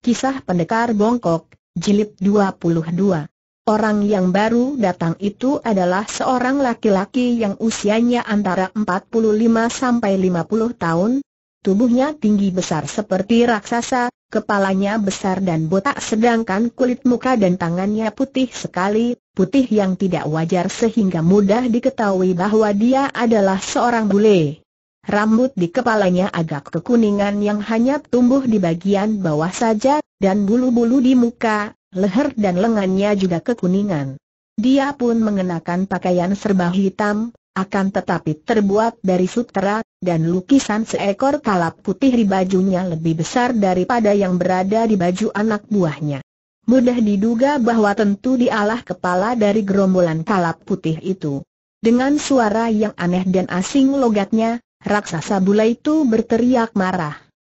Kisah Pendekar Bongkok, Jilid 22 Orang yang baru datang itu adalah seorang laki-laki yang usianya antara 45 sampai 50 tahun Tubuhnya tinggi besar seperti raksasa, kepalanya besar dan botak sedangkan kulit muka dan tangannya putih sekali, putih yang tidak wajar sehingga mudah diketahui bahwa dia adalah seorang bule rambut di kepalanya agak kekuningan yang hanya tumbuh di bagian bawah saja, dan bulu-bulu di muka, leher dan lengannya juga kekuningan. Dia pun mengenakan pakaian serba hitam, akan tetapi terbuat dari sutra, dan lukisan seekor kalap putih di bajunya lebih besar daripada yang berada di baju anak buahnya. Mudah diduga bahwa tentu dialah kepala dari gerombolan kalap putih itu. Dengan suara yang aneh dan asing logatnya, Raksasa bule itu berteriak marah.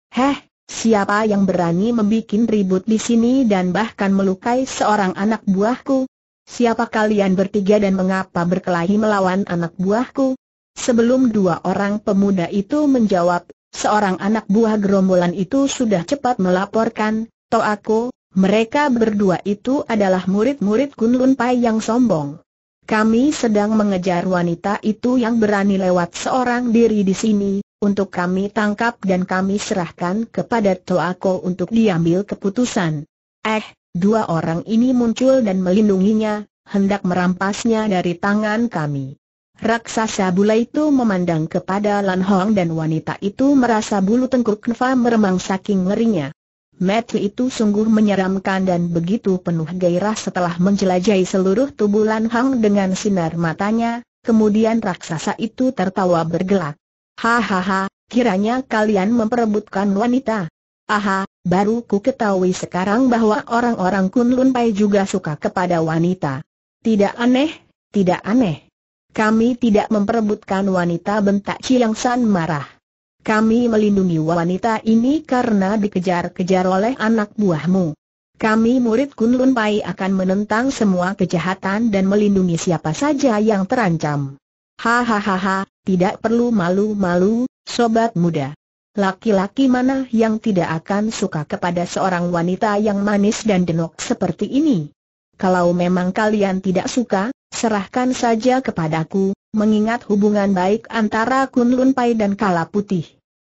Heh, siapa yang berani membuat ribut di sini dan bahkan melukai seorang anak buahku? Siapa kalian bertiga dan mengapa berkelahi melawan anak buahku? Sebelum dua orang pemuda itu menjawab, seorang anak buah gerombolan itu sudah cepat melaporkan, Toh aku, mereka berdua itu adalah murid-murid Kunlun Pai yang sombong. Kami sedang mengejar wanita itu yang berani lewat seorang diri di sini, untuk kami tangkap dan kami serahkan kepada Toako untuk diambil keputusan. Eh, dua orang ini muncul dan melindunginya, hendak merampasnya dari tangan kami. Raksasa bule itu memandang kepada Lan Hong dan wanita itu merasa bulu tengkuk Nfa meremang saking ngerinya. Matthew itu sungguh menyeramkan dan begitu penuh gairah setelah menjelajahi seluruh tubuh Lan Hang dengan sinar matanya, kemudian raksasa itu tertawa bergelak. Hahaha, kiranya kalian memperebutkan wanita. Aha, baru ku ketahui sekarang bahwa orang-orang Kunlun Pai juga suka kepada wanita. Tidak aneh, tidak aneh. Kami tidak memperebutkan wanita bentak Chiang San marah. Kami melindungi wanita ini karena dikejar-kejar oleh anak buahmu. Kami murid Kunlun Pai akan menentang semua kejahatan dan melindungi siapa saja yang terancam. Hahaha, tidak perlu malu-malu, sobat muda. Laki-laki mana yang tidak akan suka kepada seorang wanita yang manis dan denok seperti ini? Kalau memang kalian tidak suka, serahkan saja kepadaku, mengingat hubungan baik antara Kunlun Pai dan Kala Putih.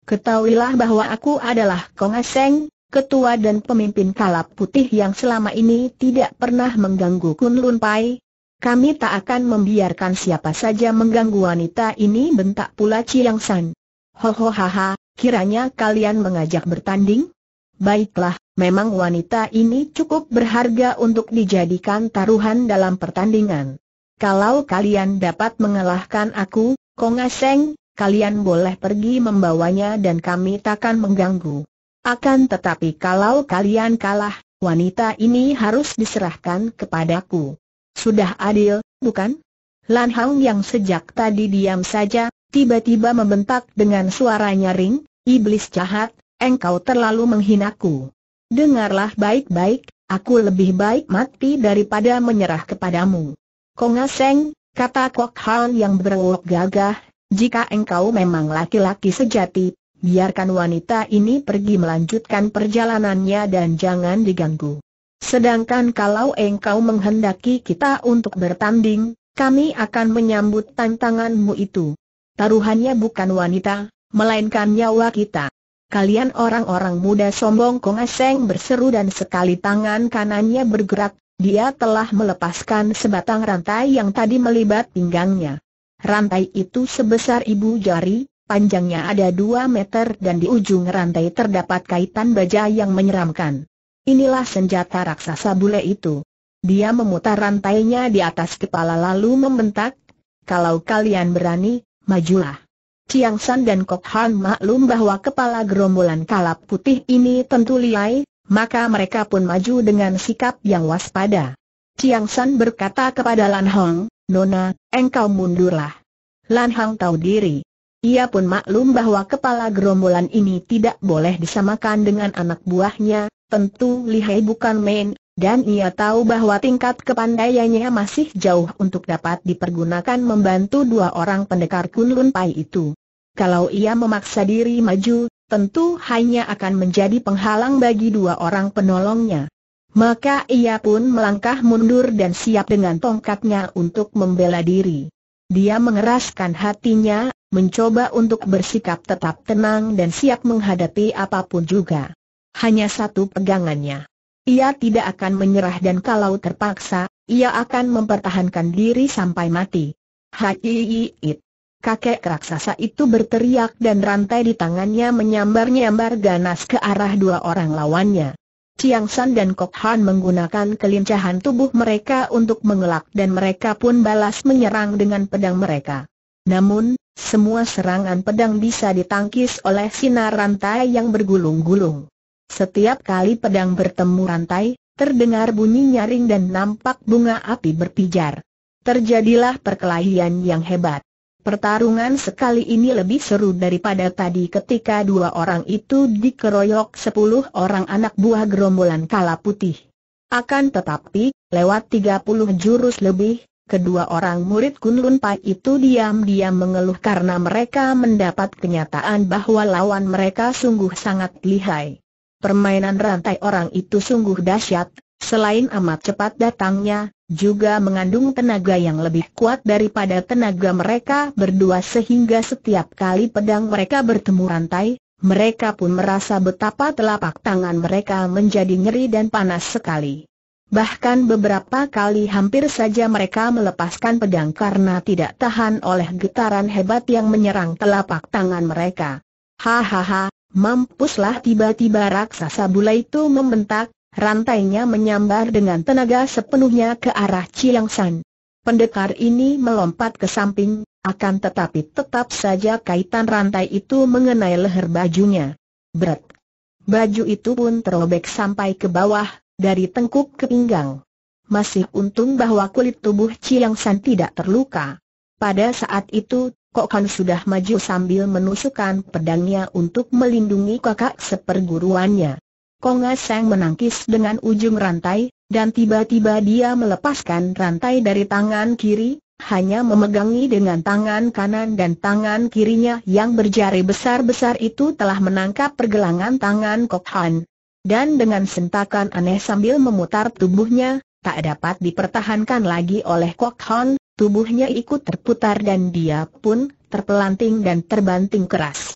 Ketahuilah bahwa aku adalah Kong Aseng, ketua dan pemimpin Kala Putih yang selama ini tidak pernah mengganggu Kunlun Pai. Kami tak akan membiarkan siapa saja mengganggu wanita ini bentak pula Chiang San. Hohohaha, kiranya kalian mengajak bertanding? Baiklah, memang wanita ini cukup berharga untuk dijadikan taruhan dalam pertandingan kalau kalian dapat mengalahkan aku, Kong Aseng, kalian boleh pergi membawanya dan kami takkan mengganggu. Akan tetapi kalau kalian kalah, wanita ini harus diserahkan kepadaku. Sudah adil, bukan? Lan Hang yang sejak tadi diam saja, tiba-tiba membentak dengan suara nyaring, Iblis jahat, engkau terlalu menghinaku. Dengarlah baik-baik, aku lebih baik mati daripada menyerah kepadamu. Kongaseng, kata Kok Han yang berwok gagah, jika engkau memang laki-laki sejati, biarkan wanita ini pergi melanjutkan perjalanannya dan jangan diganggu. Sedangkan kalau engkau menghendaki kita untuk bertanding, kami akan menyambut tantanganmu itu. Taruhannya bukan wanita, melainkan nyawa kita. Kalian orang-orang muda sombong Kong berseru dan sekali tangan kanannya bergerak, dia telah melepaskan sebatang rantai yang tadi melibat pinggangnya. Rantai itu sebesar ibu jari, panjangnya ada 2 meter dan di ujung rantai terdapat kaitan baja yang menyeramkan. Inilah senjata raksasa bule itu. Dia memutar rantainya di atas kepala lalu membentak, kalau kalian berani, majulah. Chiang San dan Kok Han maklum bahwa kepala gerombolan kalap putih ini tentu liai, maka mereka pun maju dengan sikap yang waspada. Chiang San berkata kepada Lan Hong, Nona, engkau mundurlah. Lan Hong tahu diri. Ia pun maklum bahwa kepala gerombolan ini tidak boleh disamakan dengan anak buahnya, tentu lihai bukan main, dan ia tahu bahwa tingkat kepandaiannya masih jauh untuk dapat dipergunakan membantu dua orang pendekar Kunlun Pai itu. Kalau ia memaksa diri maju, tentu hanya akan menjadi penghalang bagi dua orang penolongnya. Maka ia pun melangkah mundur dan siap dengan tongkatnya untuk membela diri. Dia mengeraskan hatinya, mencoba untuk bersikap tetap tenang dan siap menghadapi apapun juga. Hanya satu pegangannya. Ia tidak akan menyerah dan kalau terpaksa, ia akan mempertahankan diri sampai mati. Hati It Kakek raksasa itu berteriak dan rantai di tangannya menyambar-nyambar ganas ke arah dua orang lawannya. Chiang San dan Kok Han menggunakan kelincahan tubuh mereka untuk mengelak dan mereka pun balas menyerang dengan pedang mereka. Namun, semua serangan pedang bisa ditangkis oleh sinar rantai yang bergulung-gulung. Setiap kali pedang bertemu rantai, terdengar bunyi nyaring dan nampak bunga api berpijar. Terjadilah perkelahian yang hebat. Pertarungan sekali ini lebih seru daripada tadi ketika dua orang itu dikeroyok sepuluh orang anak buah gerombolan kala putih. Akan tetapi, lewat tiga puluh jurus lebih, kedua orang murid Kunlun Pai itu diam-diam mengeluh karena mereka mendapat kenyataan bahwa lawan mereka sungguh sangat lihai. Permainan rantai orang itu sungguh dahsyat, selain amat cepat datangnya, juga mengandung tenaga yang lebih kuat daripada tenaga mereka berdua sehingga setiap kali pedang mereka bertemu rantai, mereka pun merasa betapa telapak tangan mereka menjadi nyeri dan panas sekali. Bahkan beberapa kali hampir saja mereka melepaskan pedang karena tidak tahan oleh getaran hebat yang menyerang telapak tangan mereka. Hahaha, mampuslah tiba-tiba raksasa bulai itu membentak, Rantainya menyambar dengan tenaga sepenuhnya ke arah Chiang San. Pendekar ini melompat ke samping, akan tetapi tetap saja kaitan rantai itu mengenai leher bajunya. Berat. Baju itu pun terobek sampai ke bawah, dari tengkuk ke pinggang. Masih untung bahwa kulit tubuh Chiang San tidak terluka. Pada saat itu, Kok Kan sudah maju sambil menusukkan pedangnya untuk melindungi kakak seperguruannya. Konga Seng menangkis dengan ujung rantai, dan tiba-tiba dia melepaskan rantai dari tangan kiri, hanya memegangi dengan tangan kanan dan tangan kirinya yang berjari besar-besar itu telah menangkap pergelangan tangan Kok Han. Dan dengan sentakan aneh sambil memutar tubuhnya, tak dapat dipertahankan lagi oleh Kok Han, tubuhnya ikut terputar dan dia pun terpelanting dan terbanting keras.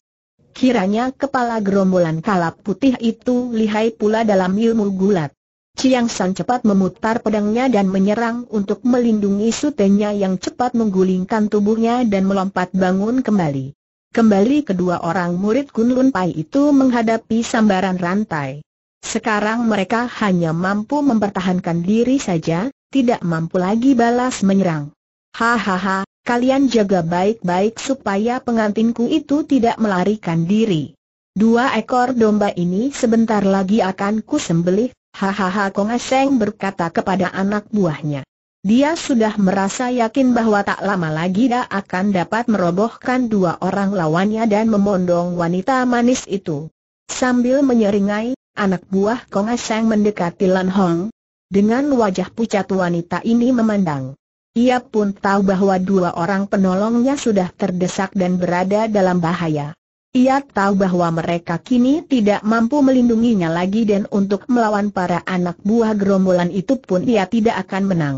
Kiranya kepala gerombolan kalap putih itu lihai pula dalam ilmu gulat. Chiang San cepat memutar pedangnya dan menyerang untuk melindungi sutenya yang cepat menggulingkan tubuhnya dan melompat bangun kembali. Kembali kedua orang murid Kunlun Pai itu menghadapi sambaran rantai. Sekarang mereka hanya mampu mempertahankan diri saja, tidak mampu lagi balas menyerang. Hahaha, Kalian jaga baik-baik supaya pengantinku itu tidak melarikan diri. Dua ekor domba ini sebentar lagi akan kusembelih, hahaha Kong Aseng berkata kepada anak buahnya. Dia sudah merasa yakin bahwa tak lama lagi dia akan dapat merobohkan dua orang lawannya dan memondong wanita manis itu. Sambil menyeringai, anak buah Kong Aseng mendekati Lan Hong. Dengan wajah pucat wanita ini memandang. Ia pun tahu bahwa dua orang penolongnya sudah terdesak dan berada dalam bahaya. Ia tahu bahwa mereka kini tidak mampu melindunginya lagi dan untuk melawan para anak buah gerombolan itu pun ia tidak akan menang.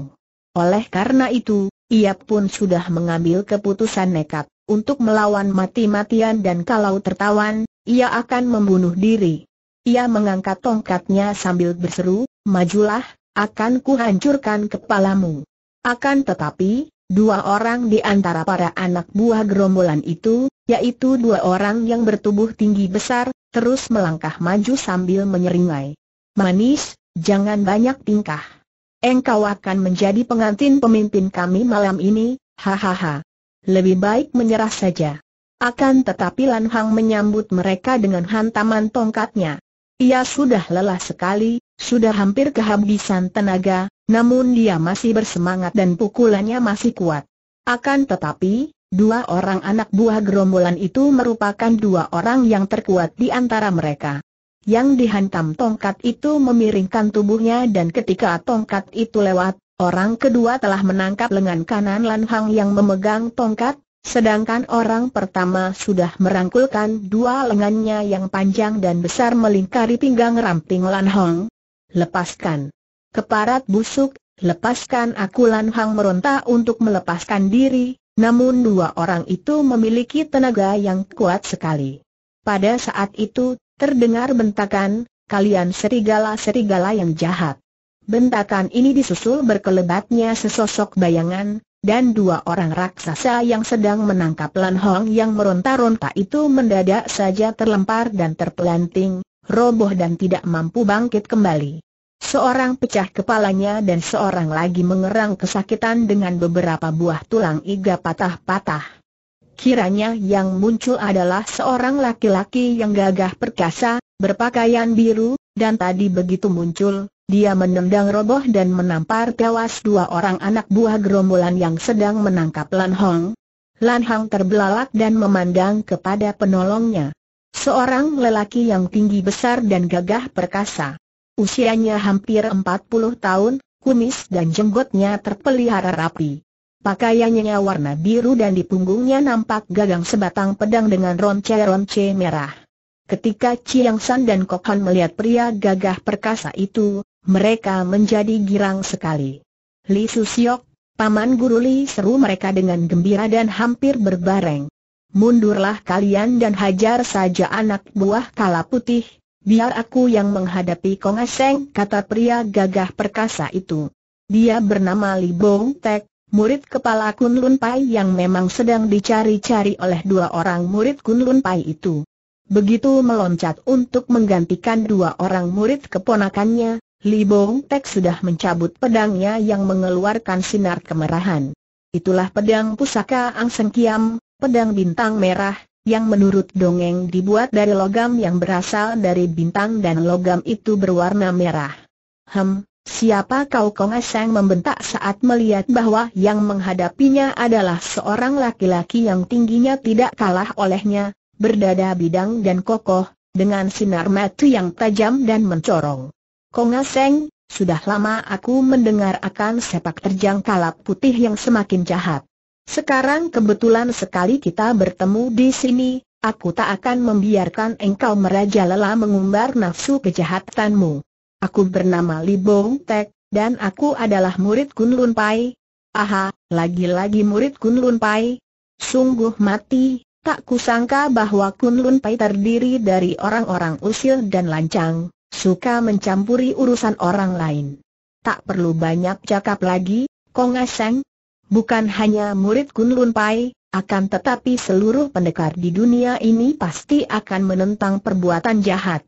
Oleh karena itu, ia pun sudah mengambil keputusan nekat untuk melawan mati-matian dan kalau tertawan, ia akan membunuh diri. Ia mengangkat tongkatnya sambil berseru, majulah, akan kuhancurkan kepalamu. Akan tetapi, dua orang di antara para anak buah gerombolan itu, yaitu dua orang yang bertubuh tinggi besar, terus melangkah maju sambil menyeringai. Manis, jangan banyak tingkah. Engkau akan menjadi pengantin pemimpin kami malam ini, hahaha. Lebih baik menyerah saja. Akan tetapi Lan Hang menyambut mereka dengan hantaman tongkatnya. Ia sudah lelah sekali, sudah hampir kehabisan tenaga, namun dia masih bersemangat dan pukulannya masih kuat. Akan tetapi, dua orang anak buah gerombolan itu merupakan dua orang yang terkuat di antara mereka. Yang dihantam tongkat itu memiringkan tubuhnya dan ketika tongkat itu lewat, orang kedua telah menangkap lengan kanan Lan Hang yang memegang tongkat, sedangkan orang pertama sudah merangkulkan dua lengannya yang panjang dan besar melingkari pinggang ramping Lan Hang. Lepaskan keparat busuk, lepaskan aku Lan Hang meronta untuk melepaskan diri, namun dua orang itu memiliki tenaga yang kuat sekali. Pada saat itu, terdengar bentakan, kalian serigala-serigala yang jahat. Bentakan ini disusul berkelebatnya sesosok bayangan, dan dua orang raksasa yang sedang menangkap Lan Hong yang meronta-ronta itu mendadak saja terlempar dan terpelanting, roboh dan tidak mampu bangkit kembali. Seorang pecah kepalanya dan seorang lagi mengerang kesakitan dengan beberapa buah tulang iga patah-patah. Kiranya yang muncul adalah seorang laki-laki yang gagah perkasa, berpakaian biru, dan tadi begitu muncul, dia menendang roboh dan menampar tewas dua orang anak buah gerombolan yang sedang menangkap Lan Hong. Lan Hong terbelalak dan memandang kepada penolongnya. Seorang lelaki yang tinggi besar dan gagah perkasa. Usianya hampir 40 tahun, kumis dan jenggotnya terpelihara rapi. Pakaiannya warna biru dan di punggungnya nampak gagang sebatang pedang dengan ronce-ronce merah. Ketika Chiang San dan Kok Han melihat pria gagah perkasa itu, mereka menjadi girang sekali. Li Susiok, Paman Guru Li seru mereka dengan gembira dan hampir berbareng. Mundurlah kalian dan hajar saja anak buah kala putih, Biar aku yang menghadapi Kongaseng, kata pria gagah perkasa itu. Dia bernama Li Bong Tek, murid kepala Kun Lun Pai yang memang sedang dicari-cari oleh dua orang murid Kun Lun Pai itu. Begitu meloncat untuk menggantikan dua orang murid keponakannya, Li Bong Tek sudah mencabut pedangnya yang mengeluarkan sinar kemerahan. Itulah pedang pusaka Ang Kiam, pedang bintang merah, yang menurut dongeng dibuat dari logam yang berasal dari bintang dan logam itu berwarna merah. Hem, siapa kau Kong membentak saat melihat bahwa yang menghadapinya adalah seorang laki-laki yang tingginya tidak kalah olehnya, berdada bidang dan kokoh, dengan sinar mata yang tajam dan mencorong. Kong sudah lama aku mendengar akan sepak terjang kalap putih yang semakin jahat. Sekarang kebetulan sekali kita bertemu di sini, aku tak akan membiarkan engkau merajalela mengumbar nafsu kejahatanmu. Aku bernama Li Bong Tek, dan aku adalah murid Kunlun Pai. Aha, lagi-lagi murid Kunlun Pai. Sungguh mati, tak kusangka bahwa Kunlun Pai terdiri dari orang-orang usil dan lancang, suka mencampuri urusan orang lain. Tak perlu banyak cakap lagi, Kong Aseng, Bukan hanya murid Kunlun Pai, akan tetapi seluruh pendekar di dunia ini pasti akan menentang perbuatan jahat.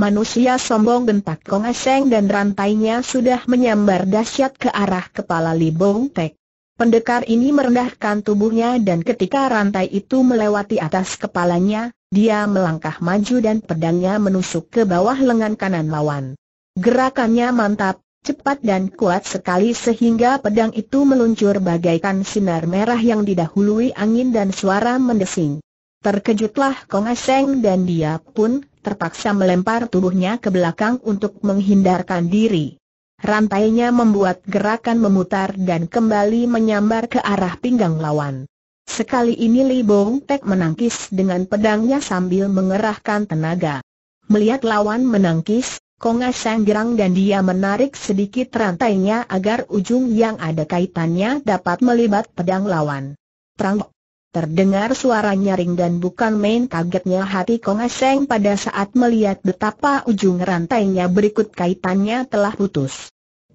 Manusia sombong gentak Kong Aseng dan rantainya sudah menyambar dahsyat ke arah kepala Li Bong Tek. Pendekar ini merendahkan tubuhnya dan ketika rantai itu melewati atas kepalanya, dia melangkah maju dan pedangnya menusuk ke bawah lengan kanan lawan. Gerakannya mantap, cepat dan kuat sekali sehingga pedang itu meluncur bagaikan sinar merah yang didahului angin dan suara mendesing. Terkejutlah Kong Aseng dan dia pun terpaksa melempar tubuhnya ke belakang untuk menghindarkan diri. Rantainya membuat gerakan memutar dan kembali menyambar ke arah pinggang lawan. Sekali ini Li Bong Tek menangkis dengan pedangnya sambil mengerahkan tenaga. Melihat lawan menangkis, Konga sanggerang dan dia menarik sedikit rantainya agar ujung yang ada kaitannya dapat melibat pedang lawan. Perang. Terdengar suara nyaring dan bukan main kagetnya hati Konga Seng pada saat melihat betapa ujung rantainya berikut kaitannya telah putus.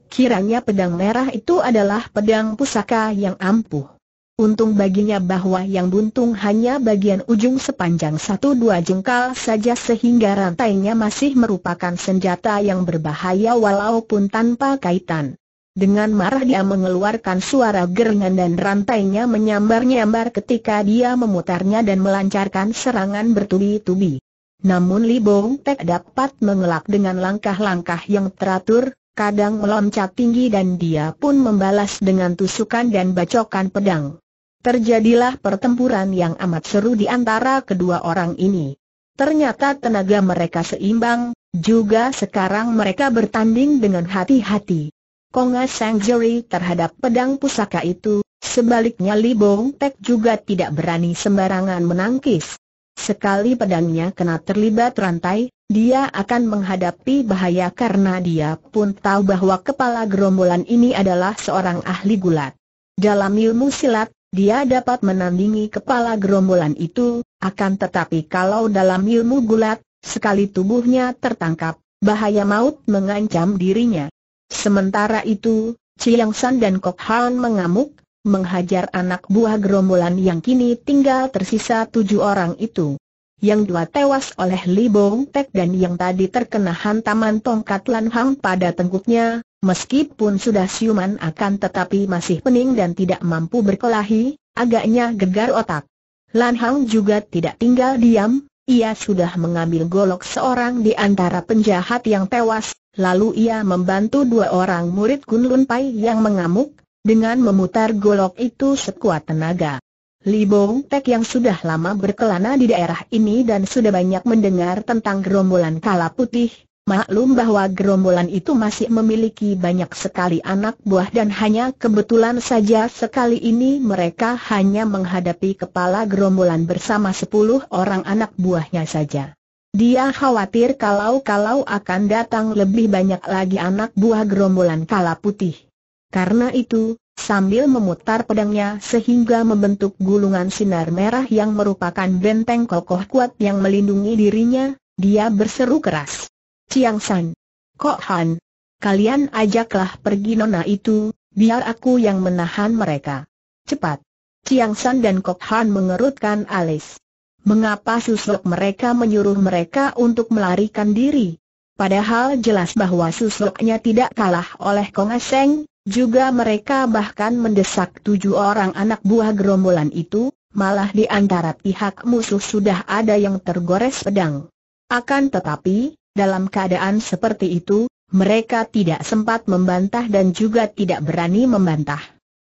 Kiranya pedang merah itu adalah pedang pusaka yang ampuh. Untung baginya bahwa yang buntung hanya bagian ujung sepanjang satu dua jengkal saja sehingga rantainya masih merupakan senjata yang berbahaya walaupun tanpa kaitan. Dengan marah dia mengeluarkan suara gerengan dan rantainya menyambar-nyambar ketika dia memutarnya dan melancarkan serangan bertubi-tubi. Namun Li Bong Tek dapat mengelak dengan langkah-langkah yang teratur, kadang meloncat tinggi dan dia pun membalas dengan tusukan dan bacokan pedang. Terjadilah pertempuran yang amat seru di antara kedua orang ini. Ternyata tenaga mereka seimbang, juga sekarang mereka bertanding dengan hati-hati. Konga Sangjeri terhadap pedang pusaka itu, sebaliknya Li Bong Tek juga tidak berani sembarangan menangkis. Sekali pedangnya kena terlibat rantai, dia akan menghadapi bahaya karena dia pun tahu bahwa kepala gerombolan ini adalah seorang ahli gulat. Dalam ilmu silat, dia dapat menandingi kepala gerombolan itu, akan tetapi kalau dalam ilmu gulat, sekali tubuhnya tertangkap, bahaya maut mengancam dirinya. Sementara itu, Chiang San dan Kok Han mengamuk, menghajar anak buah gerombolan yang kini tinggal tersisa tujuh orang itu. Yang dua tewas oleh Li Bong Tek dan yang tadi terkena hantaman tongkat Lan Hang pada tengkuknya, Meskipun sudah siuman akan tetapi masih pening dan tidak mampu berkelahi, agaknya gegar otak. Lan Hang juga tidak tinggal diam, ia sudah mengambil golok seorang di antara penjahat yang tewas, lalu ia membantu dua orang murid Kun Lun Pai yang mengamuk, dengan memutar golok itu sekuat tenaga. Li Bong Tek yang sudah lama berkelana di daerah ini dan sudah banyak mendengar tentang gerombolan kala putih, Maklum bahwa gerombolan itu masih memiliki banyak sekali anak buah dan hanya kebetulan saja sekali ini mereka hanya menghadapi kepala gerombolan bersama sepuluh orang anak buahnya saja. Dia khawatir kalau-kalau akan datang lebih banyak lagi anak buah gerombolan kala putih. Karena itu, sambil memutar pedangnya sehingga membentuk gulungan sinar merah yang merupakan benteng kokoh kuat yang melindungi dirinya, dia berseru keras. Chiang San. Kok Han? Kalian ajaklah pergi nona itu, biar aku yang menahan mereka. Cepat. Chiang San dan Kok Han mengerutkan alis. Mengapa susuk mereka menyuruh mereka untuk melarikan diri? Padahal jelas bahwa susuknya tidak kalah oleh Kong Aseng, juga mereka bahkan mendesak tujuh orang anak buah gerombolan itu, malah di antara pihak musuh sudah ada yang tergores pedang. Akan tetapi, dalam keadaan seperti itu, mereka tidak sempat membantah dan juga tidak berani membantah.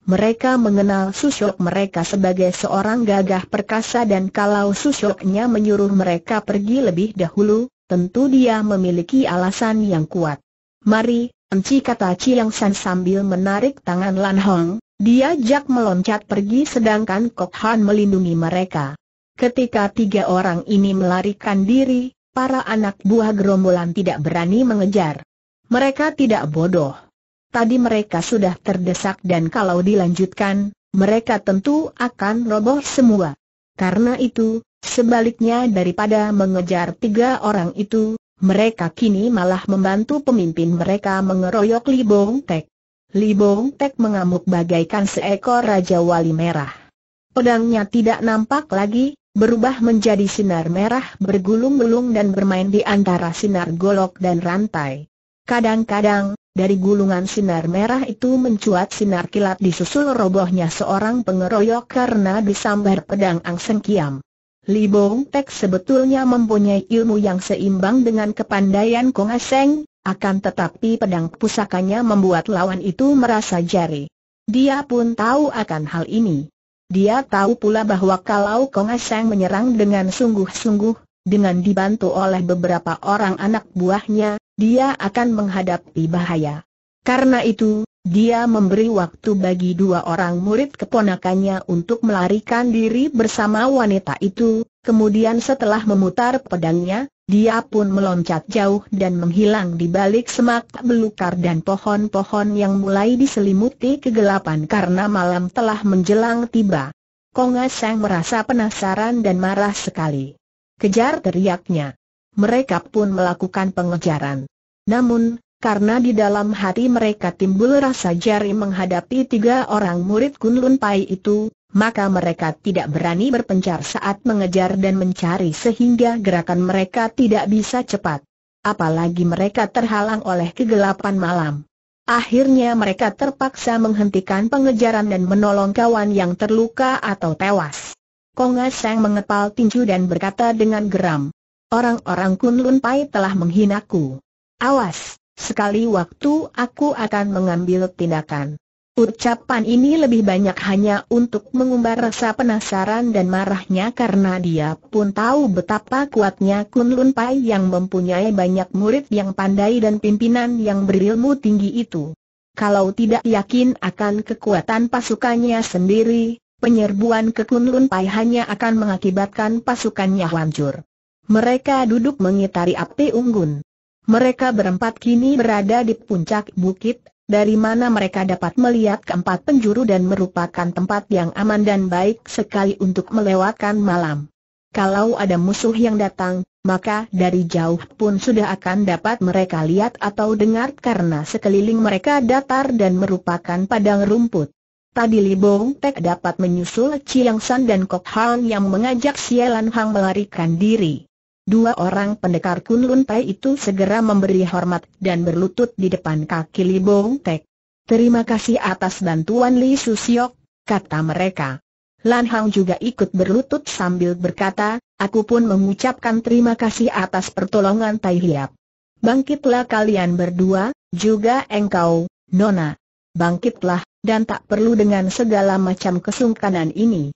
Mereka mengenal Susyok mereka sebagai seorang gagah perkasa dan kalau Susyoknya menyuruh mereka pergi lebih dahulu, tentu dia memiliki alasan yang kuat. Mari, enci kata Chiang San sambil menarik tangan Lan Hong, Diajak meloncat pergi sedangkan Kok Han melindungi mereka. Ketika tiga orang ini melarikan diri, para anak buah gerombolan tidak berani mengejar. Mereka tidak bodoh. Tadi mereka sudah terdesak dan kalau dilanjutkan, mereka tentu akan roboh semua. Karena itu, sebaliknya daripada mengejar tiga orang itu, mereka kini malah membantu pemimpin mereka mengeroyok Li Bong Tek. Li Bong Tek mengamuk bagaikan seekor Raja Wali Merah. Pedangnya tidak nampak lagi, berubah menjadi sinar merah bergulung-gulung dan bermain di antara sinar golok dan rantai. Kadang-kadang, dari gulungan sinar merah itu mencuat sinar kilat disusul robohnya seorang pengeroyok karena disambar pedang Angseng Kiam. Li Bong Tek sebetulnya mempunyai ilmu yang seimbang dengan kepandaian Kong Aseng, akan tetapi pedang pusakanya membuat lawan itu merasa jari. Dia pun tahu akan hal ini. Dia tahu pula bahwa kalau Kong Aseng menyerang dengan sungguh-sungguh, dengan dibantu oleh beberapa orang anak buahnya, dia akan menghadapi bahaya. Karena itu, dia memberi waktu bagi dua orang murid keponakannya untuk melarikan diri bersama wanita itu, kemudian setelah memutar pedangnya, dia pun meloncat jauh dan menghilang di balik semak belukar dan pohon-pohon yang mulai diselimuti kegelapan karena malam telah menjelang tiba. Konga Seng merasa penasaran dan marah sekali. Kejar teriaknya. Mereka pun melakukan pengejaran. Namun, karena di dalam hati mereka timbul rasa jari menghadapi tiga orang murid Kunlun Pai itu, maka mereka tidak berani berpencar saat mengejar dan mencari sehingga gerakan mereka tidak bisa cepat. Apalagi mereka terhalang oleh kegelapan malam. Akhirnya mereka terpaksa menghentikan pengejaran dan menolong kawan yang terluka atau tewas. Konga Seng mengepal tinju dan berkata dengan geram, Orang-orang Kunlun Pai telah menghinaku. Awas! Sekali waktu aku akan mengambil tindakan. Ucapan ini lebih banyak hanya untuk mengumbar rasa penasaran dan marahnya karena dia pun tahu betapa kuatnya Kun Lun Pai yang mempunyai banyak murid yang pandai dan pimpinan yang berilmu tinggi itu. Kalau tidak yakin akan kekuatan pasukannya sendiri, penyerbuan ke Kun Lun Pai hanya akan mengakibatkan pasukannya hancur. Mereka duduk mengitari api unggun. Mereka berempat kini berada di puncak bukit, dari mana mereka dapat melihat keempat penjuru dan merupakan tempat yang aman dan baik sekali untuk melewatkan malam. Kalau ada musuh yang datang, maka dari jauh pun sudah akan dapat mereka lihat atau dengar karena sekeliling mereka datar dan merupakan padang rumput. Tadi Li Bong Tek dapat menyusul Chiang San dan Kok Hang yang mengajak Sialan Hang melarikan diri. Dua orang pendekar Kunlun Tai itu segera memberi hormat dan berlutut di depan kaki Li Bong Tek. Terima kasih atas bantuan Li Susiok, kata mereka. Lan Hang juga ikut berlutut sambil berkata, aku pun mengucapkan terima kasih atas pertolongan Tai Hiap. Bangkitlah kalian berdua, juga engkau, Nona. Bangkitlah, dan tak perlu dengan segala macam kesungkanan ini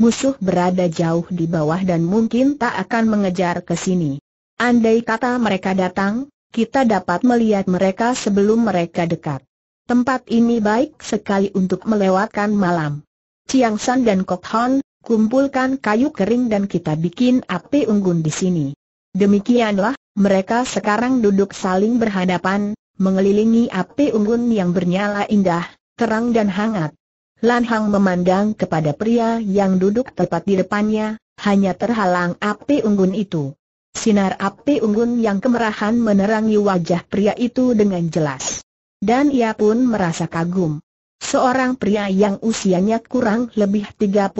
musuh berada jauh di bawah dan mungkin tak akan mengejar ke sini. Andai kata mereka datang, kita dapat melihat mereka sebelum mereka dekat. Tempat ini baik sekali untuk melewatkan malam. Chiang San dan Kok Hon, kumpulkan kayu kering dan kita bikin api unggun di sini. Demikianlah, mereka sekarang duduk saling berhadapan, mengelilingi api unggun yang bernyala indah, terang dan hangat. Lan Hang memandang kepada pria yang duduk tepat di depannya, hanya terhalang api unggun itu. Sinar api unggun yang kemerahan menerangi wajah pria itu dengan jelas. Dan ia pun merasa kagum. Seorang pria yang usianya kurang lebih 36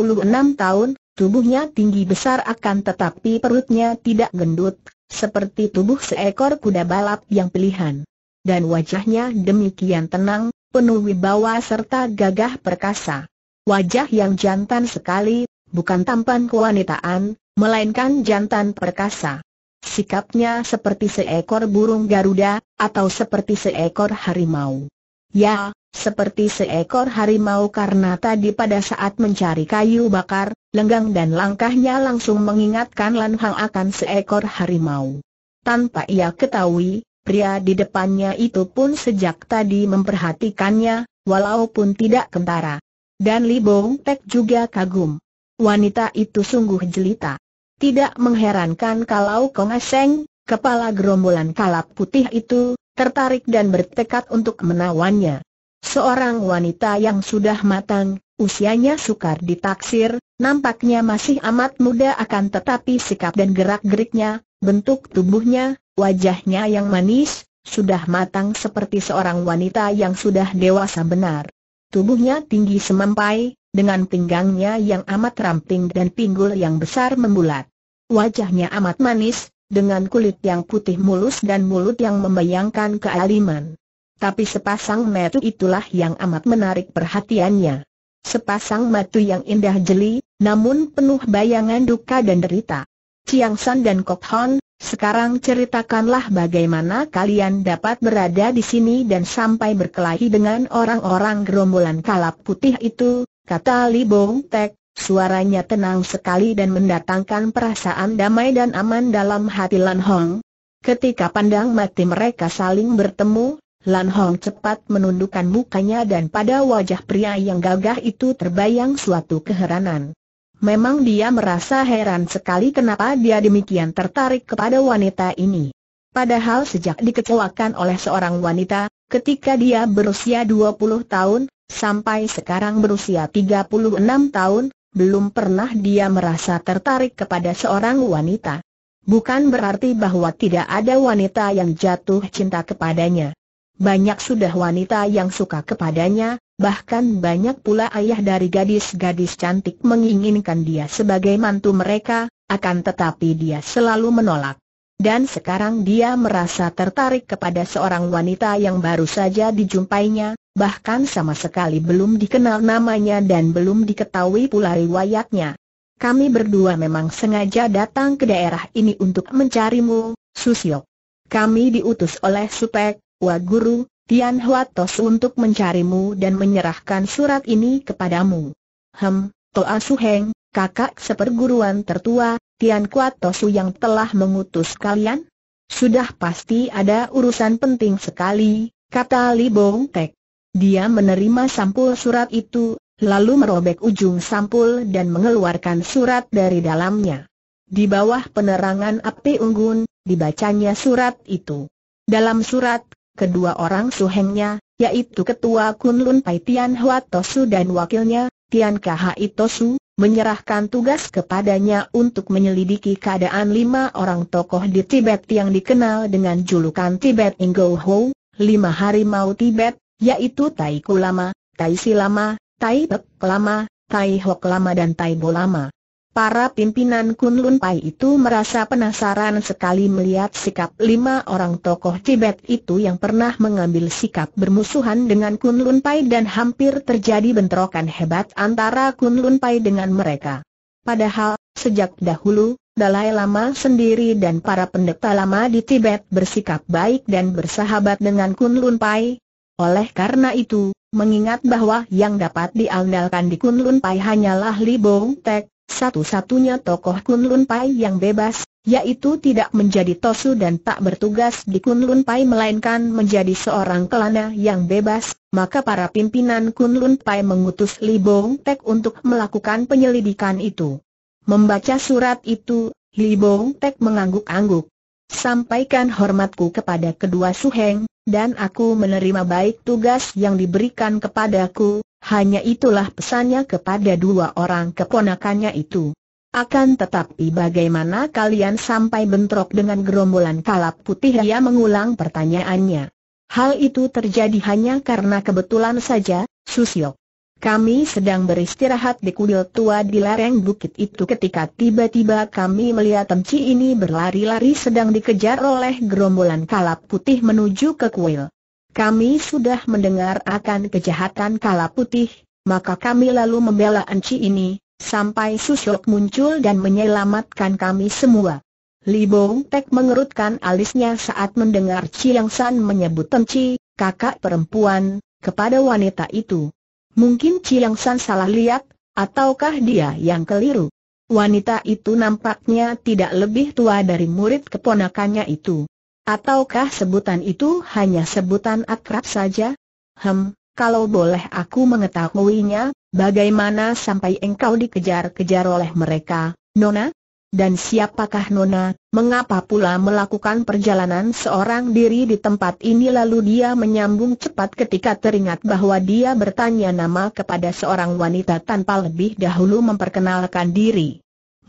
tahun, tubuhnya tinggi besar akan tetapi perutnya tidak gendut, seperti tubuh seekor kuda balap yang pilihan dan wajahnya demikian tenang, penuh wibawa serta gagah perkasa. Wajah yang jantan sekali, bukan tampan kewanitaan, melainkan jantan perkasa. Sikapnya seperti seekor burung Garuda, atau seperti seekor harimau. Ya, seperti seekor harimau karena tadi pada saat mencari kayu bakar, lenggang dan langkahnya langsung mengingatkan Lan Hang akan seekor harimau. Tanpa ia ketahui, Pria di depannya itu pun sejak tadi memperhatikannya, walaupun tidak kentara. Dan Li Bong Tek juga kagum. Wanita itu sungguh jelita. Tidak mengherankan kalau Kong Aseng, kepala gerombolan kalap putih itu, tertarik dan bertekad untuk menawannya. Seorang wanita yang sudah matang, usianya sukar ditaksir, nampaknya masih amat muda akan tetapi sikap dan gerak-geriknya, bentuk tubuhnya, Wajahnya yang manis, sudah matang seperti seorang wanita yang sudah dewasa benar. Tubuhnya tinggi semampai, dengan pinggangnya yang amat ramping dan pinggul yang besar membulat. Wajahnya amat manis, dengan kulit yang putih mulus dan mulut yang membayangkan kealiman. Tapi sepasang mata itulah yang amat menarik perhatiannya. Sepasang mata yang indah jeli, namun penuh bayangan duka dan derita. Chiang San dan Kok Hon, sekarang ceritakanlah bagaimana kalian dapat berada di sini dan sampai berkelahi dengan orang-orang gerombolan kalap putih itu, kata Li Bong Tek, suaranya tenang sekali dan mendatangkan perasaan damai dan aman dalam hati Lan Hong. Ketika pandang mati mereka saling bertemu, Lan Hong cepat menundukkan mukanya dan pada wajah pria yang gagah itu terbayang suatu keheranan. Memang dia merasa heran sekali kenapa dia demikian tertarik kepada wanita ini. Padahal sejak dikecewakan oleh seorang wanita, ketika dia berusia 20 tahun, sampai sekarang berusia 36 tahun, belum pernah dia merasa tertarik kepada seorang wanita. Bukan berarti bahwa tidak ada wanita yang jatuh cinta kepadanya. Banyak sudah wanita yang suka kepadanya, bahkan banyak pula ayah dari gadis-gadis cantik menginginkan dia sebagai mantu mereka, akan tetapi dia selalu menolak. Dan sekarang dia merasa tertarik kepada seorang wanita yang baru saja dijumpainya, bahkan sama sekali belum dikenal namanya dan belum diketahui pula riwayatnya. Kami berdua memang sengaja datang ke daerah ini untuk mencarimu, Susio. Kami diutus oleh Supek, Waguru, Tian Huatos untuk mencarimu dan menyerahkan surat ini kepadamu. Hem, Toa Suheng, kakak seperguruan tertua, Tian Kuatosu yang telah mengutus kalian? Sudah pasti ada urusan penting sekali, kata Li Bong Tek. Dia menerima sampul surat itu, lalu merobek ujung sampul dan mengeluarkan surat dari dalamnya. Di bawah penerangan api unggun, dibacanya surat itu. Dalam surat, kedua orang suhengnya, yaitu Ketua Kunlun Pai Tian Hua Tosu dan wakilnya, Tian Kahai Tosu, menyerahkan tugas kepadanya untuk menyelidiki keadaan lima orang tokoh di Tibet yang dikenal dengan julukan Tibet Ingo Ho, lima harimau Tibet, yaitu Tai Kulama, Tai Silama, Tai Pek Lama, Tai Hok Lama dan Tai Bolama. Para pimpinan Kunlun Pai itu merasa penasaran sekali melihat sikap lima orang tokoh Tibet itu yang pernah mengambil sikap bermusuhan dengan Kunlun Pai dan hampir terjadi bentrokan hebat antara Kunlun Pai dengan mereka. Padahal, sejak dahulu, Dalai Lama sendiri dan para pendeta lama di Tibet bersikap baik dan bersahabat dengan Kunlun Pai. Oleh karena itu, mengingat bahwa yang dapat diandalkan di Kunlun Pai hanyalah Li Bong Tek, satu-satunya tokoh Kunlun Pai yang bebas, yaitu tidak menjadi tosu dan tak bertugas di Kunlun Pai melainkan menjadi seorang kelana yang bebas, maka para pimpinan Kunlun Pai mengutus Li Bong Tek untuk melakukan penyelidikan itu. Membaca surat itu, Li Bong Tek mengangguk-angguk. Sampaikan hormatku kepada kedua suheng, dan aku menerima baik tugas yang diberikan kepadaku, hanya itulah pesannya kepada dua orang keponakannya itu. Akan tetapi bagaimana kalian sampai bentrok dengan gerombolan kalap putih? Ia mengulang pertanyaannya. Hal itu terjadi hanya karena kebetulan saja, Susio. Kami sedang beristirahat di kuil tua di lereng bukit itu ketika tiba-tiba kami melihat temci ini berlari-lari sedang dikejar oleh gerombolan kalap putih menuju ke kuil. Kami sudah mendengar akan kejahatan kala putih, maka kami lalu membela Enci ini, sampai susuk muncul dan menyelamatkan kami semua. Li Bong Tek mengerutkan alisnya saat mendengar Chiang San menyebut Enci, kakak perempuan, kepada wanita itu. Mungkin Chiang San salah lihat, ataukah dia yang keliru? Wanita itu nampaknya tidak lebih tua dari murid keponakannya itu. Ataukah sebutan itu hanya sebutan akrab saja? Hem, kalau boleh aku mengetahuinya, bagaimana sampai engkau dikejar-kejar oleh mereka, Nona? Dan siapakah Nona, mengapa pula melakukan perjalanan seorang diri di tempat ini lalu dia menyambung cepat ketika teringat bahwa dia bertanya nama kepada seorang wanita tanpa lebih dahulu memperkenalkan diri.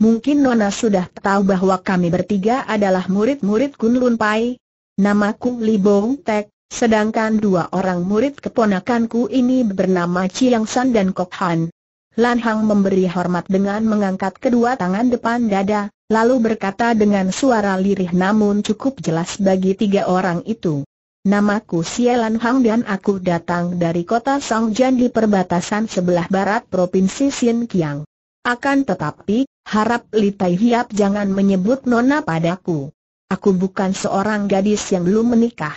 Mungkin Nona sudah tahu bahwa kami bertiga adalah murid-murid Kunlun Pai. Namaku Li Bong Tek, sedangkan dua orang murid keponakanku ini bernama Chiang San dan Kok Han. Lan Hang memberi hormat dengan mengangkat kedua tangan depan dada, lalu berkata dengan suara lirih namun cukup jelas bagi tiga orang itu. Namaku Lan Hang dan aku datang dari kota Songjian di perbatasan sebelah barat Provinsi Xinjiang. Akan tetapi, Harap Li Tai Hiap jangan menyebut Nona padaku. Aku bukan seorang gadis yang belum menikah.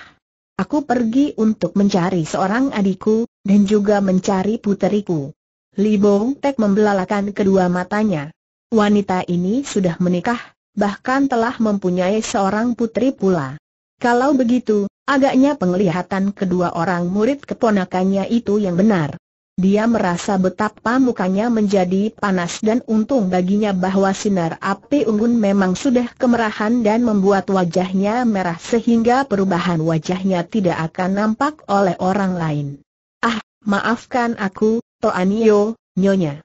Aku pergi untuk mencari seorang adikku, dan juga mencari puteriku. Li Bong Tek membelalakan kedua matanya. Wanita ini sudah menikah, bahkan telah mempunyai seorang putri pula. Kalau begitu, agaknya penglihatan kedua orang murid keponakannya itu yang benar. Dia merasa betapa mukanya menjadi panas dan untung baginya bahwa sinar api unggun memang sudah kemerahan dan membuat wajahnya merah sehingga perubahan wajahnya tidak akan nampak oleh orang lain. Ah, maafkan aku, Toanio, nyonya.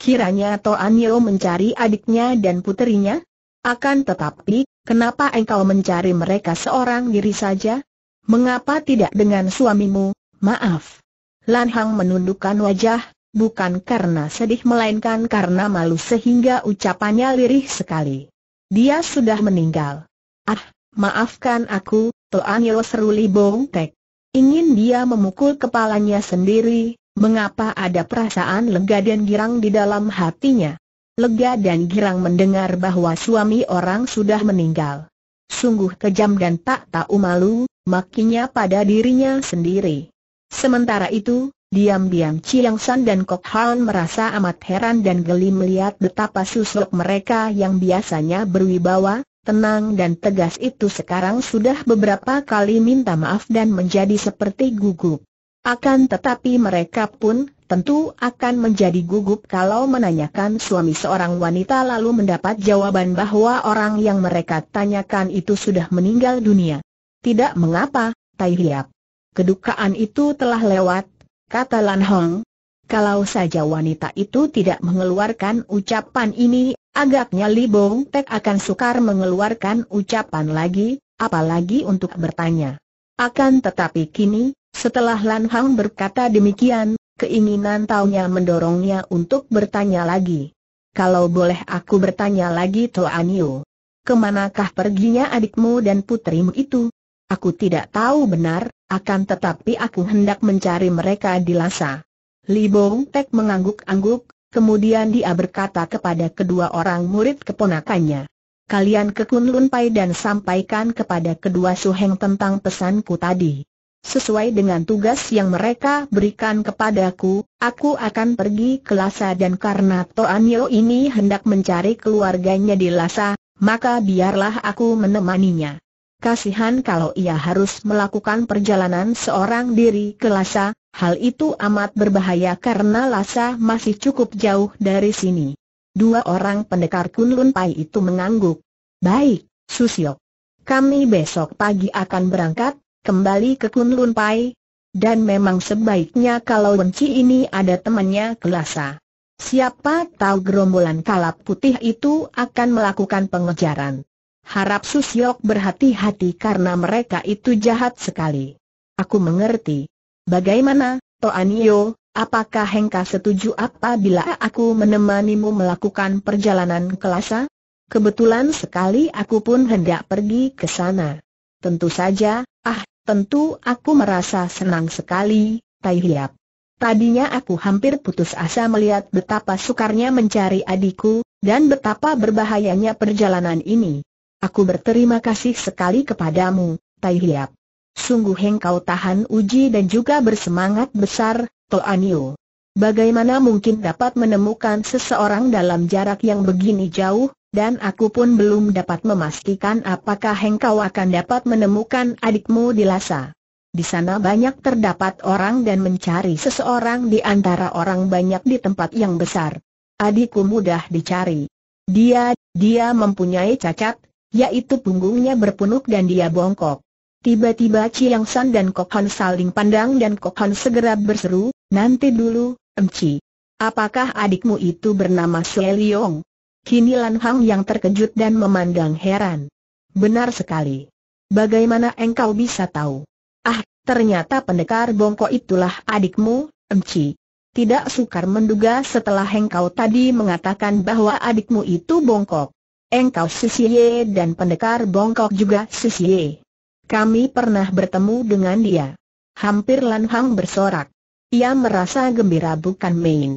Kiranya Toanio mencari adiknya dan puterinya? Akan tetapi, kenapa engkau mencari mereka seorang diri saja? Mengapa tidak dengan suamimu? Maaf. Lan Hang menundukkan wajah, bukan karena sedih melainkan karena malu sehingga ucapannya lirih sekali. Dia sudah meninggal. Ah, maafkan aku, Tuan Yo Seruli Bongtek. Ingin dia memukul kepalanya sendiri, mengapa ada perasaan lega dan girang di dalam hatinya. Lega dan girang mendengar bahwa suami orang sudah meninggal. Sungguh kejam dan tak tahu malu, makinya pada dirinya sendiri. Sementara itu, diam-diam Chiang San dan Kok Han merasa amat heran dan geli melihat betapa susuk mereka yang biasanya berwibawa, tenang dan tegas itu sekarang sudah beberapa kali minta maaf dan menjadi seperti gugup. Akan tetapi mereka pun tentu akan menjadi gugup kalau menanyakan suami seorang wanita lalu mendapat jawaban bahwa orang yang mereka tanyakan itu sudah meninggal dunia. Tidak mengapa, Tai Hiap. Kedukaan itu telah lewat, kata Lan Hong. Kalau saja wanita itu tidak mengeluarkan ucapan ini, agaknya Li Bong Tek akan sukar mengeluarkan ucapan lagi, apalagi untuk bertanya. Akan tetapi kini, setelah Lan Hong berkata demikian, keinginan taunya mendorongnya untuk bertanya lagi. Kalau boleh aku bertanya lagi Toanio, kemanakah perginya adikmu dan putrimu itu? Aku tidak tahu benar, akan tetapi aku hendak mencari mereka di Lhasa. Li Bong Tek mengangguk-angguk, kemudian dia berkata kepada kedua orang murid keponakannya. Kalian ke Kunlun Pai dan sampaikan kepada kedua suheng tentang pesanku tadi. Sesuai dengan tugas yang mereka berikan kepadaku, aku akan pergi ke Lhasa dan karena Toan ini hendak mencari keluarganya di Lhasa, maka biarlah aku menemaninya kasihan kalau ia harus melakukan perjalanan seorang diri ke Lhasa, hal itu amat berbahaya karena Lhasa masih cukup jauh dari sini. Dua orang pendekar Kunlun Pai itu mengangguk. Baik, Susio. Kami besok pagi akan berangkat, kembali ke Kunlun Pai, dan memang sebaiknya kalau benci ini ada temannya ke Lhasa. Siapa tahu gerombolan kalap putih itu akan melakukan pengejaran. Harap Susyok berhati-hati karena mereka itu jahat sekali. Aku mengerti. Bagaimana, Toanio, apakah Hengka setuju apabila aku menemanimu melakukan perjalanan ke Lhasa? Kebetulan sekali aku pun hendak pergi ke sana. Tentu saja, ah, tentu aku merasa senang sekali, Tai Hiap. Tadinya aku hampir putus asa melihat betapa sukarnya mencari adikku, dan betapa berbahayanya perjalanan ini. Aku berterima kasih sekali kepadamu, Tai Hiap. Sungguh engkau tahan uji dan juga bersemangat besar, Toanio. Bagaimana mungkin dapat menemukan seseorang dalam jarak yang begini jauh, dan aku pun belum dapat memastikan apakah engkau akan dapat menemukan adikmu di Lhasa. Di sana banyak terdapat orang dan mencari seseorang di antara orang banyak di tempat yang besar. Adikku mudah dicari. Dia, dia mempunyai cacat, yaitu punggungnya berpunuk dan dia bongkok. Tiba-tiba Chiang San dan Kok Han saling pandang dan Kok Han segera berseru, nanti dulu, Emci. Apakah adikmu itu bernama Seliong? Kini Lan Hang yang terkejut dan memandang heran. Benar sekali. Bagaimana engkau bisa tahu? Ah, ternyata pendekar bongkok itulah adikmu, Emci. Tidak sukar menduga setelah engkau tadi mengatakan bahwa adikmu itu bongkok. Engkau sisiye dan pendekar bongkok juga sisiye. Kami pernah bertemu dengan dia. Hampir Lan Hang bersorak. Ia merasa gembira bukan main.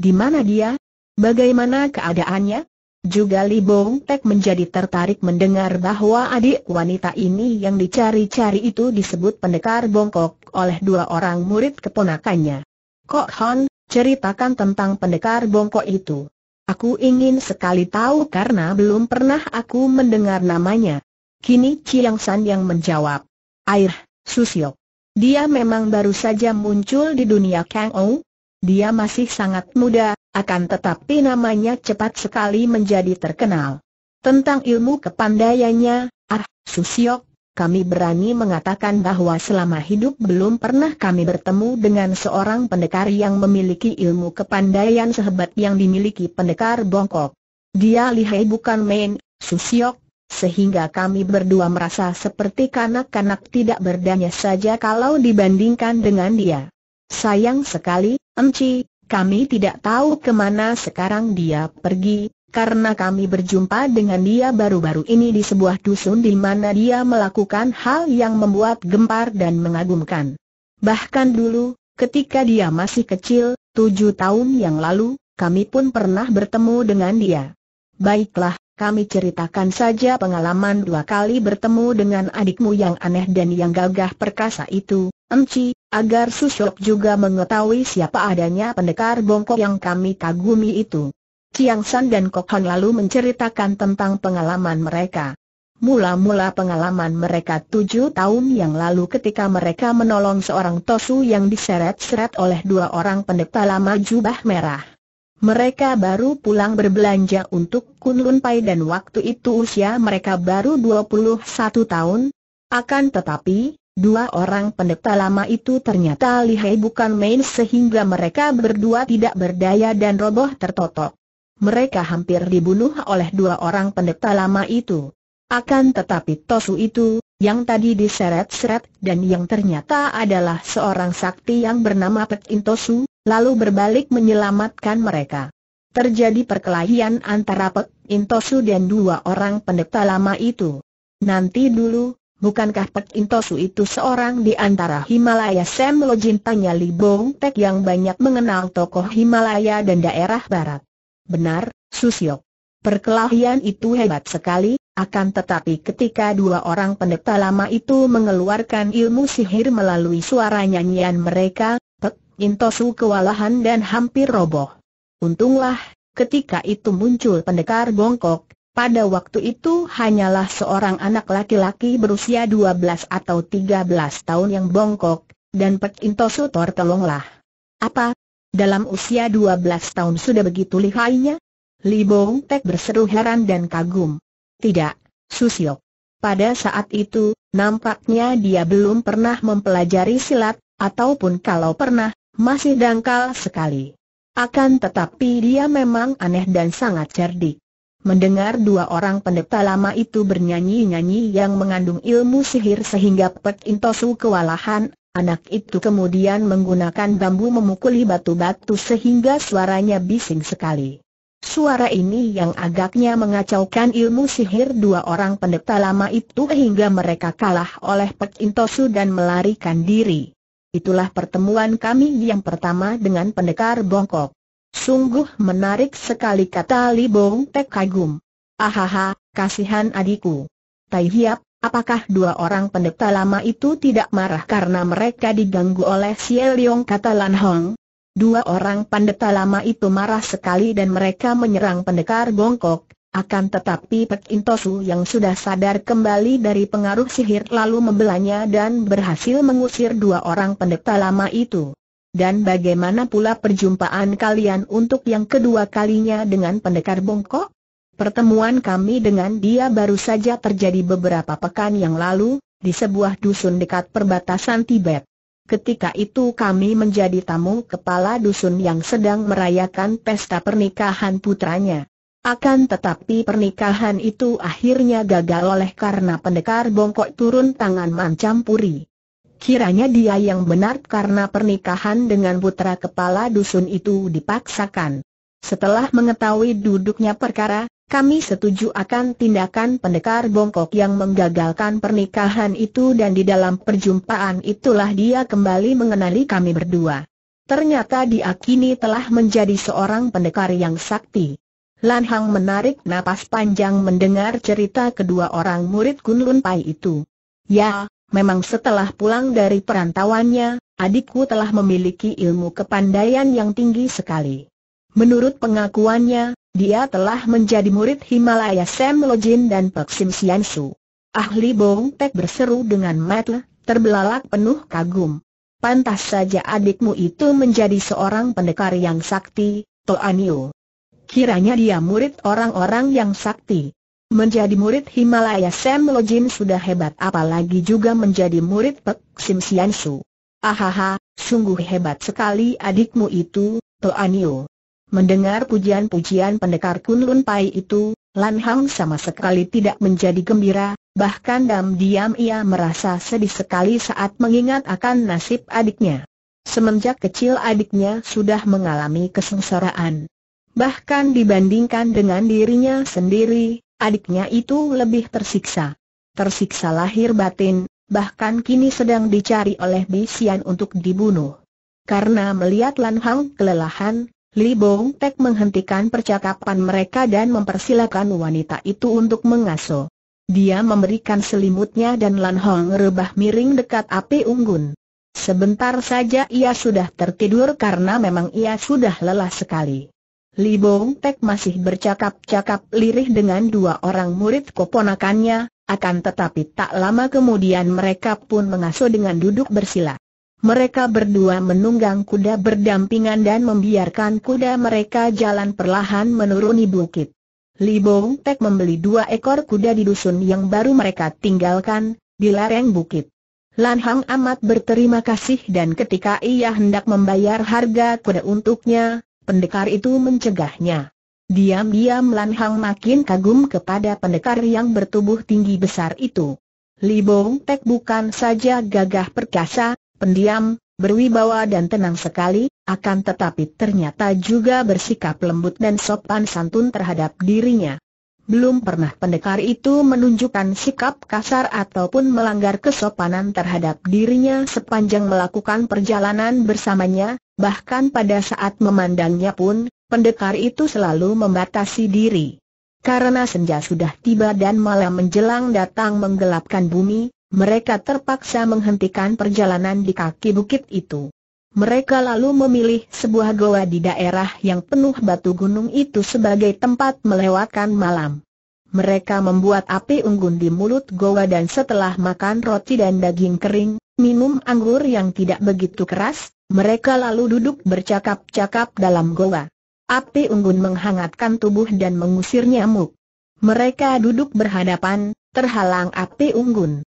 Di mana dia? Bagaimana keadaannya? Juga Li Bong Tek menjadi tertarik mendengar bahwa adik wanita ini yang dicari-cari itu disebut pendekar bongkok oleh dua orang murid keponakannya. Kok Han ceritakan tentang pendekar bongkok itu. Aku ingin sekali tahu karena belum pernah aku mendengar namanya. Kini Chiang San yang menjawab. Air, Susio. Dia memang baru saja muncul di dunia Kang Ou. Dia masih sangat muda, akan tetapi namanya cepat sekali menjadi terkenal. Tentang ilmu kepandaiannya, Ah, Susio kami berani mengatakan bahwa selama hidup belum pernah kami bertemu dengan seorang pendekar yang memiliki ilmu kepandaian sehebat yang dimiliki pendekar Bongkok. Dia lihai bukan main, Susiok, sehingga kami berdua merasa seperti kanak-kanak tidak berdaya saja kalau dibandingkan dengan dia. Sayang sekali, Emci, kami tidak tahu kemana sekarang dia pergi, karena kami berjumpa dengan dia baru-baru ini di sebuah dusun di mana dia melakukan hal yang membuat gempar dan mengagumkan. Bahkan dulu, ketika dia masih kecil, tujuh tahun yang lalu, kami pun pernah bertemu dengan dia. Baiklah, kami ceritakan saja pengalaman dua kali bertemu dengan adikmu yang aneh dan yang gagah perkasa itu, Enci, agar Susok juga mengetahui siapa adanya pendekar bongkok yang kami kagumi itu. Chiang San dan Kok Hon lalu menceritakan tentang pengalaman mereka. Mula-mula pengalaman mereka tujuh tahun yang lalu ketika mereka menolong seorang tosu yang diseret-seret oleh dua orang pendeta lama jubah merah. Mereka baru pulang berbelanja untuk Kunlun Pai dan waktu itu usia mereka baru 21 tahun. Akan tetapi, dua orang pendeta lama itu ternyata lihai bukan main sehingga mereka berdua tidak berdaya dan roboh tertotok mereka hampir dibunuh oleh dua orang pendeta lama itu. Akan tetapi Tosu itu, yang tadi diseret-seret dan yang ternyata adalah seorang sakti yang bernama Pek Intosu, lalu berbalik menyelamatkan mereka. Terjadi perkelahian antara Pek Intosu dan dua orang pendeta lama itu. Nanti dulu, bukankah Pek Intosu itu seorang di antara Himalaya Sam Lojin tanya Li Bong Tek yang banyak mengenal tokoh Himalaya dan daerah barat. Benar, Susio. Perkelahian itu hebat sekali, akan tetapi ketika dua orang pendeta lama itu mengeluarkan ilmu sihir melalui suara nyanyian mereka, Pek Intosu kewalahan dan hampir roboh. Untunglah, ketika itu muncul pendekar bongkok, pada waktu itu hanyalah seorang anak laki-laki berusia 12 atau 13 tahun yang bongkok, dan Pek Intosu tertolonglah. Apa, dalam usia 12 tahun sudah begitu lihainya? Li Bong Tek berseru heran dan kagum. Tidak, Susio. Pada saat itu, nampaknya dia belum pernah mempelajari silat, ataupun kalau pernah, masih dangkal sekali. Akan tetapi dia memang aneh dan sangat cerdik. Mendengar dua orang pendeta lama itu bernyanyi-nyanyi yang mengandung ilmu sihir sehingga Pek Intosu kewalahan, Anak itu kemudian menggunakan bambu memukuli batu-batu sehingga suaranya bising sekali. Suara ini yang agaknya mengacaukan ilmu sihir dua orang pendeta lama itu hingga mereka kalah oleh Pek Intosu dan melarikan diri. Itulah pertemuan kami yang pertama dengan pendekar Bongkok. Sungguh menarik sekali kata Li Bong Tek kagum. Ahaha, kasihan adikku. Tai Hiap Apakah dua orang pendeta lama itu tidak marah karena mereka diganggu oleh Xie Leong kata Lan Hong? Dua orang pendeta lama itu marah sekali dan mereka menyerang pendekar bongkok. Akan tetapi Pek Intosu yang sudah sadar kembali dari pengaruh sihir lalu membelanya dan berhasil mengusir dua orang pendeta lama itu. Dan bagaimana pula perjumpaan kalian untuk yang kedua kalinya dengan pendekar bongkok? Pertemuan kami dengan dia baru saja terjadi beberapa pekan yang lalu, di sebuah dusun dekat perbatasan Tibet. Ketika itu kami menjadi tamu kepala dusun yang sedang merayakan pesta pernikahan putranya. Akan tetapi pernikahan itu akhirnya gagal oleh karena pendekar bongkok turun tangan mencampuri. Kiranya dia yang benar karena pernikahan dengan putra kepala dusun itu dipaksakan. Setelah mengetahui duduknya perkara, kami setuju akan tindakan pendekar bongkok yang menggagalkan pernikahan itu dan di dalam perjumpaan itulah dia kembali mengenali kami berdua. Ternyata dia kini telah menjadi seorang pendekar yang sakti. Lan Hang menarik napas panjang mendengar cerita kedua orang murid Kunlun Pai itu. Ya, memang setelah pulang dari perantauannya, adikku telah memiliki ilmu kepandaian yang tinggi sekali. Menurut pengakuannya, dia telah menjadi murid Himalaya Sam Lojin dan Pek Sim Sian Su. Ahli Bong Tek berseru dengan mata, terbelalak penuh kagum. Pantas saja adikmu itu menjadi seorang pendekar yang sakti, Toanio. Kiranya dia murid orang-orang yang sakti. Menjadi murid Himalaya Sam Lojin sudah hebat apalagi juga menjadi murid Pek Sim Sian Su. Ahaha, sungguh hebat sekali adikmu itu, Toanio. Mendengar pujian-pujian pendekar Kunlun Pai itu, Lan Hang sama sekali tidak menjadi gembira, bahkan diam-diam ia merasa sedih sekali saat mengingat akan nasib adiknya. Semenjak kecil adiknya sudah mengalami kesengsaraan. Bahkan dibandingkan dengan dirinya sendiri, adiknya itu lebih tersiksa. Tersiksa lahir batin, bahkan kini sedang dicari oleh Bisian untuk dibunuh. Karena melihat Lan Hang kelelahan, Li Bong Tek menghentikan percakapan mereka dan mempersilakan wanita itu untuk mengaso. Dia memberikan selimutnya dan Lan Hong rebah miring dekat api unggun. Sebentar saja ia sudah tertidur karena memang ia sudah lelah sekali. Li Bong Tek masih bercakap-cakap lirih dengan dua orang murid keponakannya, akan tetapi tak lama kemudian mereka pun mengaso dengan duduk bersila. Mereka berdua menunggang kuda berdampingan dan membiarkan kuda mereka jalan perlahan menuruni bukit. Li Bong Tek membeli dua ekor kuda di dusun yang baru mereka tinggalkan, di lereng bukit. Lan Hang amat berterima kasih dan ketika ia hendak membayar harga kuda untuknya, pendekar itu mencegahnya. Diam-diam Lan Hang makin kagum kepada pendekar yang bertubuh tinggi besar itu. Li Bong Tek bukan saja gagah perkasa, pendiam, berwibawa dan tenang sekali, akan tetapi ternyata juga bersikap lembut dan sopan santun terhadap dirinya. Belum pernah pendekar itu menunjukkan sikap kasar ataupun melanggar kesopanan terhadap dirinya sepanjang melakukan perjalanan bersamanya, bahkan pada saat memandangnya pun, pendekar itu selalu membatasi diri. Karena senja sudah tiba dan malam menjelang datang menggelapkan bumi, mereka terpaksa menghentikan perjalanan di kaki bukit itu. Mereka lalu memilih sebuah goa di daerah yang penuh batu gunung itu sebagai tempat melewatkan malam. Mereka membuat api unggun di mulut goa dan setelah makan roti dan daging kering, minum anggur yang tidak begitu keras, mereka lalu duduk bercakap-cakap dalam goa. Api unggun menghangatkan tubuh dan mengusir nyamuk. Mereka duduk berhadapan, terhalang api unggun.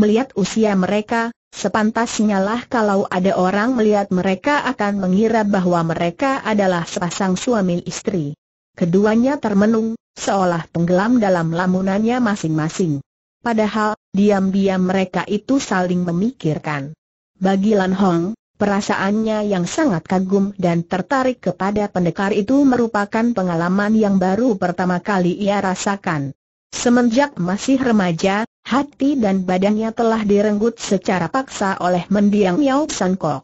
Melihat usia mereka, sepantasnya lah kalau ada orang melihat mereka akan mengira bahwa mereka adalah sepasang suami istri. Keduanya termenung, seolah tenggelam dalam lamunannya masing-masing. Padahal, diam-diam mereka itu saling memikirkan. Bagi Lan Hong, Perasaannya yang sangat kagum dan tertarik kepada pendekar itu merupakan pengalaman yang baru pertama kali ia rasakan. Semenjak masih remaja, hati dan badannya telah direnggut secara paksa oleh mendiang Yao Sangkok.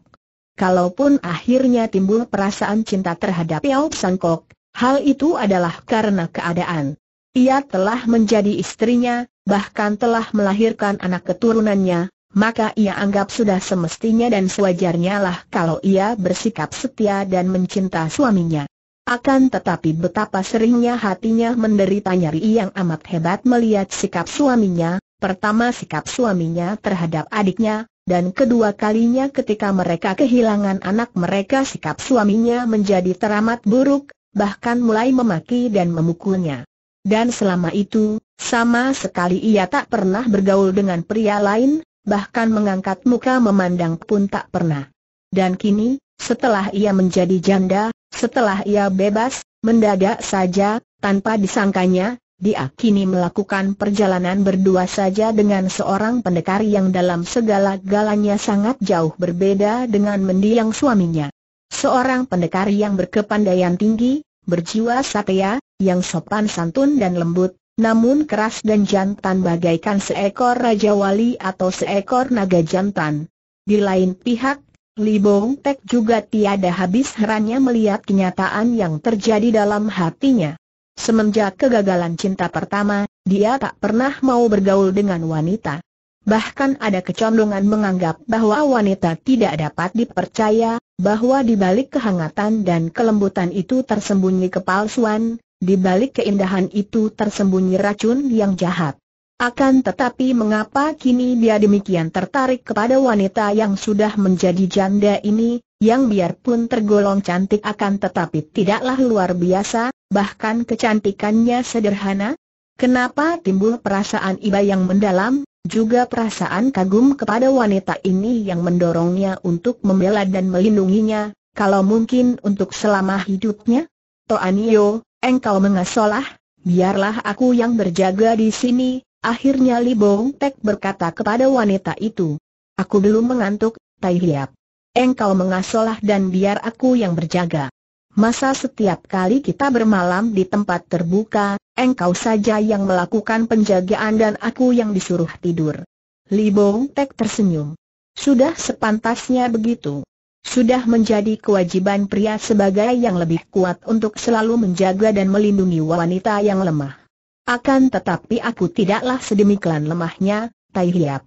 Kalaupun akhirnya timbul perasaan cinta terhadap Yao Sangkok, hal itu adalah karena keadaan. Ia telah menjadi istrinya, bahkan telah melahirkan anak keturunannya, maka ia anggap sudah semestinya dan sewajarnya lah kalau ia bersikap setia dan mencinta suaminya. Akan tetapi betapa seringnya hatinya menderita nyari yang amat hebat melihat sikap suaminya, pertama sikap suaminya terhadap adiknya, dan kedua kalinya ketika mereka kehilangan anak mereka sikap suaminya menjadi teramat buruk, bahkan mulai memaki dan memukulnya. Dan selama itu, sama sekali ia tak pernah bergaul dengan pria lain, bahkan mengangkat muka memandang pun tak pernah. Dan kini, setelah ia menjadi janda, setelah ia bebas, mendadak saja, tanpa disangkanya, dia kini melakukan perjalanan berdua saja dengan seorang pendekar yang dalam segala galanya sangat jauh berbeda dengan mendiang suaminya. Seorang pendekar yang berkepandaian tinggi, berjiwa satya, yang sopan santun dan lembut, namun keras dan jantan bagaikan seekor raja wali atau seekor naga jantan. Di lain pihak, Li Bong Tek juga tiada habis herannya melihat kenyataan yang terjadi dalam hatinya. Semenjak kegagalan cinta pertama, dia tak pernah mau bergaul dengan wanita. Bahkan ada kecondongan menganggap bahwa wanita tidak dapat dipercaya, bahwa di balik kehangatan dan kelembutan itu tersembunyi kepalsuan, di balik keindahan itu tersembunyi racun yang jahat. Akan tetapi mengapa kini dia demikian tertarik kepada wanita yang sudah menjadi janda ini, yang biarpun tergolong cantik akan tetapi tidaklah luar biasa, bahkan kecantikannya sederhana? Kenapa timbul perasaan iba yang mendalam, juga perasaan kagum kepada wanita ini yang mendorongnya untuk membela dan melindunginya, kalau mungkin untuk selama hidupnya? Toanio, engkau mengasolah, biarlah aku yang berjaga di sini, Akhirnya Li Bong Tek berkata kepada wanita itu, Aku belum mengantuk, Tai Hiap. Engkau mengasolah dan biar aku yang berjaga. Masa setiap kali kita bermalam di tempat terbuka, engkau saja yang melakukan penjagaan dan aku yang disuruh tidur. Li Bong Tek tersenyum. Sudah sepantasnya begitu. Sudah menjadi kewajiban pria sebagai yang lebih kuat untuk selalu menjaga dan melindungi wanita yang lemah. Akan tetapi aku tidaklah sedemikian lemahnya, Tai Hiap.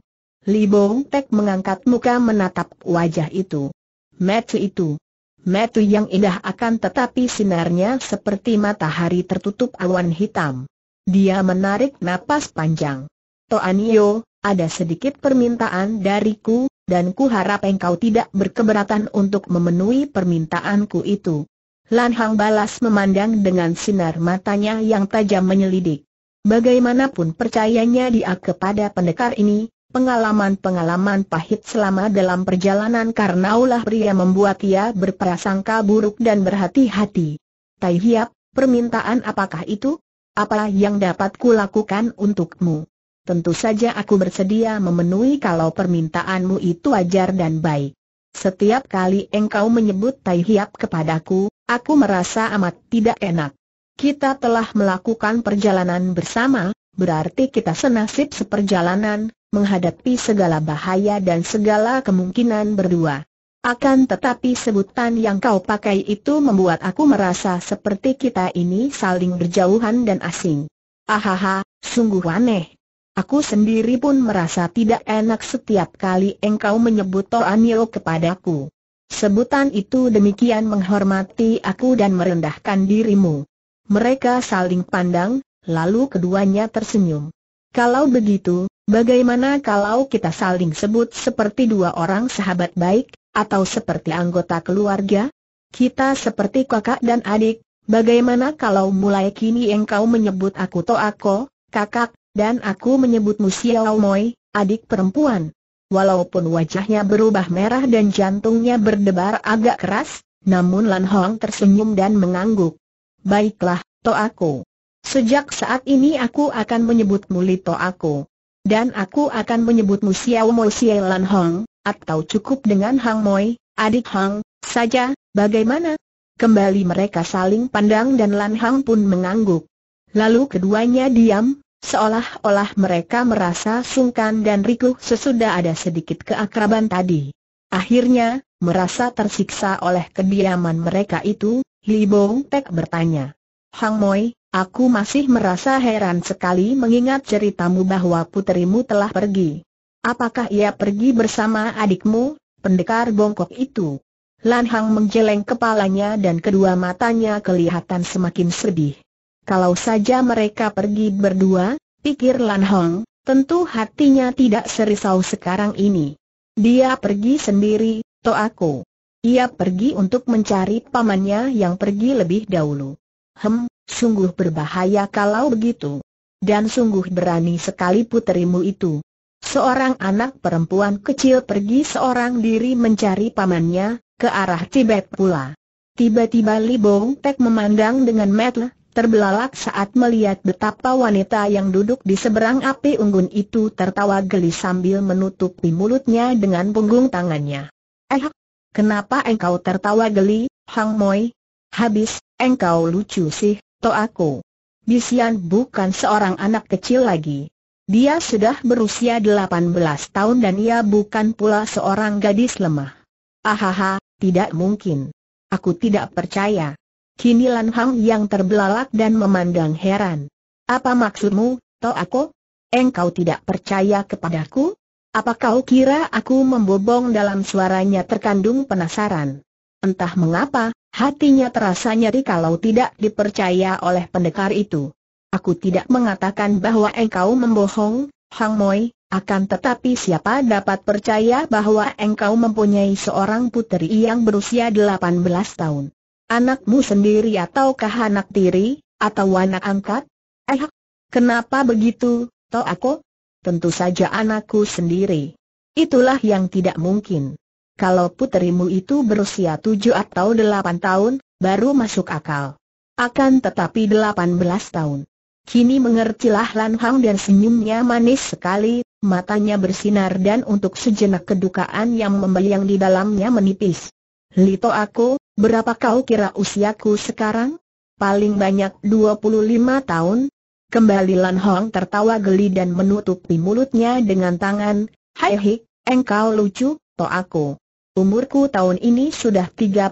Li Bong Tek mengangkat muka menatap wajah itu. Metu itu. Metu yang indah akan tetapi sinarnya seperti matahari tertutup awan hitam. Dia menarik napas panjang. Toanio, ada sedikit permintaan dariku, dan ku harap engkau tidak berkeberatan untuk memenuhi permintaanku itu. Lan Hang balas memandang dengan sinar matanya yang tajam menyelidik. Bagaimanapun percayanya dia kepada pendekar ini, pengalaman-pengalaman pahit selama dalam perjalanan karena ulah pria membuat ia berprasangka buruk dan berhati-hati. Tai Hiap, permintaan apakah itu? Apa yang dapat kulakukan untukmu? Tentu saja aku bersedia memenuhi kalau permintaanmu itu wajar dan baik. Setiap kali engkau menyebut Tai Hiap kepadaku, aku merasa amat tidak enak. Kita telah melakukan perjalanan bersama, berarti kita senasib seperjalanan, menghadapi segala bahaya dan segala kemungkinan berdua. Akan tetapi sebutan yang kau pakai itu membuat aku merasa seperti kita ini saling berjauhan dan asing. Ahaha, sungguh aneh. Aku sendiri pun merasa tidak enak setiap kali engkau menyebut Toanio kepadaku. Sebutan itu demikian menghormati aku dan merendahkan dirimu. Mereka saling pandang, lalu keduanya tersenyum. Kalau begitu, bagaimana kalau kita saling sebut seperti dua orang sahabat baik, atau seperti anggota keluarga? Kita seperti kakak dan adik, bagaimana kalau mulai kini engkau menyebut aku Toako, kakak, dan aku menyebutmu Xiao Moi, adik perempuan? Walaupun wajahnya berubah merah dan jantungnya berdebar agak keras, namun Lan Hong tersenyum dan mengangguk. Baiklah, aku. Sejak saat ini aku akan menyebutmu Li aku, Dan aku akan menyebutmu Xiao Mo Lan Hong, atau cukup dengan Hang Moi, adik Hang, saja, bagaimana? Kembali mereka saling pandang dan Lan Hang pun mengangguk. Lalu keduanya diam, seolah-olah mereka merasa sungkan dan rikuh sesudah ada sedikit keakraban tadi. Akhirnya, merasa tersiksa oleh kediaman mereka itu, Li Bong Tek bertanya. Hang Moi, aku masih merasa heran sekali mengingat ceritamu bahwa puterimu telah pergi. Apakah ia pergi bersama adikmu, pendekar bongkok itu? Lan Hang menjeleng kepalanya dan kedua matanya kelihatan semakin sedih. Kalau saja mereka pergi berdua, pikir Lan Hang, tentu hatinya tidak serisau sekarang ini. Dia pergi sendiri, to aku. Ia pergi untuk mencari pamannya yang pergi lebih dahulu. Hem, sungguh berbahaya kalau begitu. Dan sungguh berani sekali puterimu itu. Seorang anak perempuan kecil pergi seorang diri mencari pamannya, ke arah Tibet pula. Tiba-tiba Li Bong Tek memandang dengan metel, terbelalak saat melihat betapa wanita yang duduk di seberang api unggun itu tertawa geli sambil menutupi mulutnya dengan punggung tangannya. Eh, Kenapa engkau tertawa geli, Hang Moi? Habis, engkau lucu sih, to aku. Bisian bukan seorang anak kecil lagi. Dia sudah berusia 18 tahun dan ia bukan pula seorang gadis lemah. Ahaha, tidak mungkin. Aku tidak percaya. Kini Lan Hang yang terbelalak dan memandang heran. Apa maksudmu, to aku? Engkau tidak percaya kepadaku? Apa kau kira aku membobong dalam suaranya terkandung penasaran? Entah mengapa, hatinya terasa nyeri kalau tidak dipercaya oleh pendekar itu. Aku tidak mengatakan bahwa engkau membohong, Hang Moi, akan tetapi siapa dapat percaya bahwa engkau mempunyai seorang putri yang berusia 18 tahun? Anakmu sendiri ataukah anak tiri, atau anak angkat? Eh, kenapa begitu, Toako? tentu saja anakku sendiri. Itulah yang tidak mungkin. Kalau puterimu itu berusia tujuh atau delapan tahun, baru masuk akal. Akan tetapi delapan belas tahun. Kini mengertilah Lan Hang dan senyumnya manis sekali, matanya bersinar dan untuk sejenak kedukaan yang membayang di dalamnya menipis. Lito aku, berapa kau kira usiaku sekarang? Paling banyak dua puluh lima tahun, Kembali Lan Hong tertawa geli dan menutupi mulutnya dengan tangan. Hai hik, engkau lucu, to aku. Umurku tahun ini sudah 33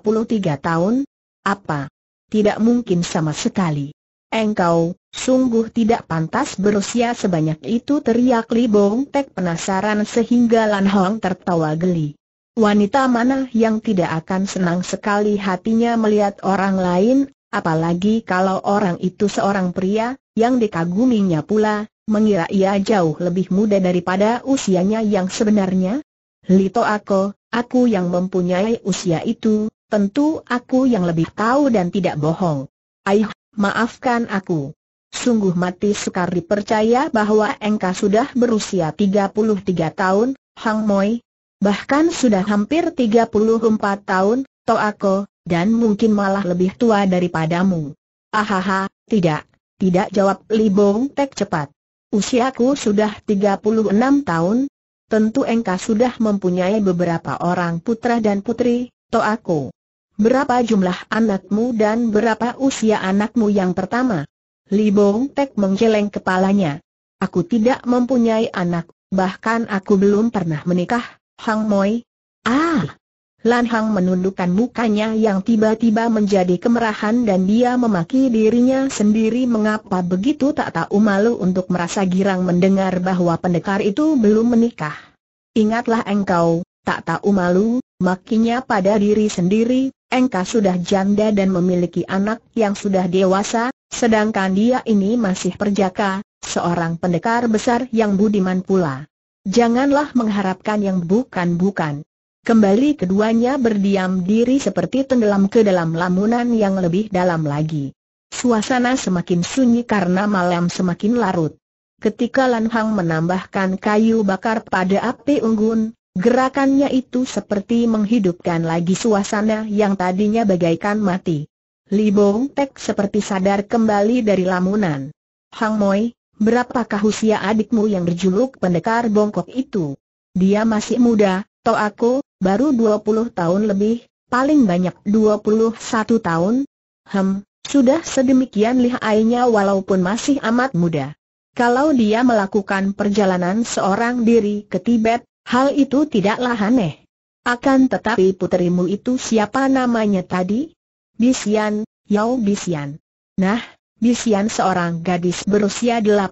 tahun. Apa? Tidak mungkin sama sekali. Engkau, sungguh tidak pantas berusia sebanyak itu teriak Li Bong Tek penasaran sehingga Lan Hong tertawa geli. Wanita mana yang tidak akan senang sekali hatinya melihat orang lain, apalagi kalau orang itu seorang pria, yang dikaguminya pula, mengira ia jauh lebih muda daripada usianya yang sebenarnya. Lito Ako, aku yang mempunyai usia itu, tentu aku yang lebih tahu dan tidak bohong. Aih, maafkan aku. Sungguh mati sukar dipercaya bahwa engkau sudah berusia 33 tahun, Hang Moi. Bahkan sudah hampir 34 tahun, Toako, dan mungkin malah lebih tua daripadamu. Ahaha, tidak, tidak jawab Li Bong Tek cepat. Usiaku sudah 36 tahun, tentu engkau sudah mempunyai beberapa orang putra dan putri, to aku. Berapa jumlah anakmu dan berapa usia anakmu yang pertama? Li Bong Tek menggeleng kepalanya. Aku tidak mempunyai anak, bahkan aku belum pernah menikah, Hang Moi. Ah, Lan Hang menundukkan mukanya yang tiba-tiba menjadi kemerahan dan dia memaki dirinya sendiri mengapa begitu tak tahu malu untuk merasa girang mendengar bahwa pendekar itu belum menikah. Ingatlah engkau, tak tahu malu, makinya pada diri sendiri, engkau sudah janda dan memiliki anak yang sudah dewasa, sedangkan dia ini masih perjaka, seorang pendekar besar yang budiman pula. Janganlah mengharapkan yang bukan-bukan. Kembali keduanya berdiam diri seperti tenggelam ke dalam lamunan yang lebih dalam lagi. Suasana semakin sunyi karena malam semakin larut. Ketika Lan Hang menambahkan kayu bakar pada api unggun, gerakannya itu seperti menghidupkan lagi suasana yang tadinya bagaikan mati. Li Bong Tek seperti sadar kembali dari lamunan. Hang Moi, berapakah usia adikmu yang berjuluk pendekar bongkok itu? Dia masih muda, Toh aku, baru 20 tahun lebih, paling banyak 21 tahun. Hem, sudah sedemikian lihainya walaupun masih amat muda. Kalau dia melakukan perjalanan seorang diri ke Tibet, hal itu tidaklah aneh. Akan tetapi puterimu itu siapa namanya tadi? Bisian, Yao Bisian. Nah, Bisian seorang gadis berusia 18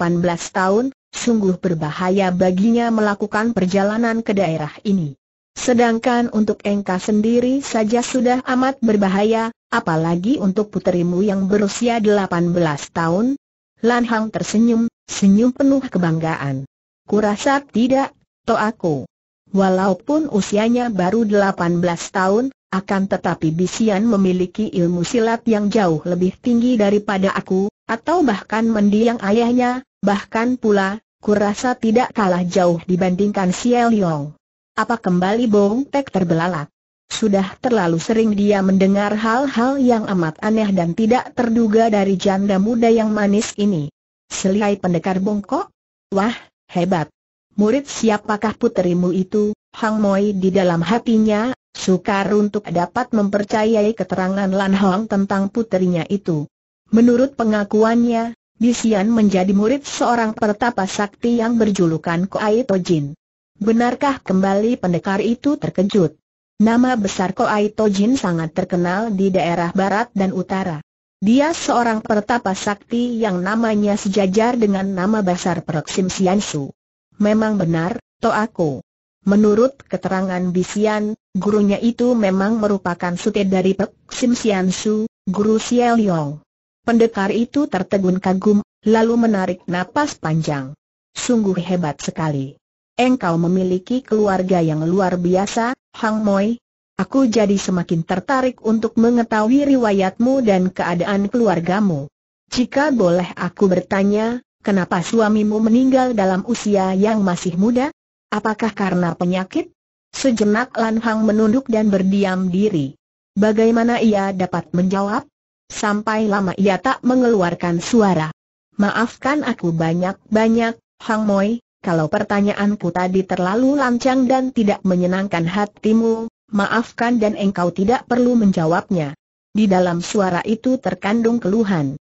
tahun, sungguh berbahaya baginya melakukan perjalanan ke daerah ini. Sedangkan untuk engkau sendiri saja sudah amat berbahaya, apalagi untuk puterimu yang berusia 18 tahun. Lan Hang tersenyum, senyum penuh kebanggaan. Kurasa tidak, toh aku. Walaupun usianya baru 18 tahun, akan tetapi Bisian memiliki ilmu silat yang jauh lebih tinggi daripada aku, atau bahkan mendiang ayahnya, bahkan pula, kurasa tidak kalah jauh dibandingkan Xiao Liang. Apa kembali Bong Tek terbelalak? Sudah terlalu sering dia mendengar hal-hal yang amat aneh dan tidak terduga dari janda muda yang manis ini. Selihai pendekar bongkok? Wah, hebat. Murid siapakah puterimu itu? Hang Moi di dalam hatinya, sukar untuk dapat mempercayai keterangan Lan Hong tentang puterinya itu. Menurut pengakuannya, Bisian menjadi murid seorang pertapa sakti yang berjulukan Koai Tojin. Benarkah kembali pendekar itu terkejut? Nama besar Koai Tojin sangat terkenal di daerah barat dan utara. Dia seorang pertapa sakti yang namanya sejajar dengan nama besar Proksim Siansu. Memang benar, aku. Menurut keterangan Bisian, gurunya itu memang merupakan sute dari Proksim Siansu, guru Siel Yong. Pendekar itu tertegun kagum, lalu menarik napas panjang. Sungguh hebat sekali engkau memiliki keluarga yang luar biasa, Hang Moi. Aku jadi semakin tertarik untuk mengetahui riwayatmu dan keadaan keluargamu. Jika boleh aku bertanya, kenapa suamimu meninggal dalam usia yang masih muda? Apakah karena penyakit? Sejenak Lan Hang menunduk dan berdiam diri. Bagaimana ia dapat menjawab? Sampai lama ia tak mengeluarkan suara. Maafkan aku banyak-banyak, Hang Moi, kalau pertanyaanku tadi terlalu lancang dan tidak menyenangkan hatimu, maafkan dan engkau tidak perlu menjawabnya. Di dalam suara itu terkandung keluhan.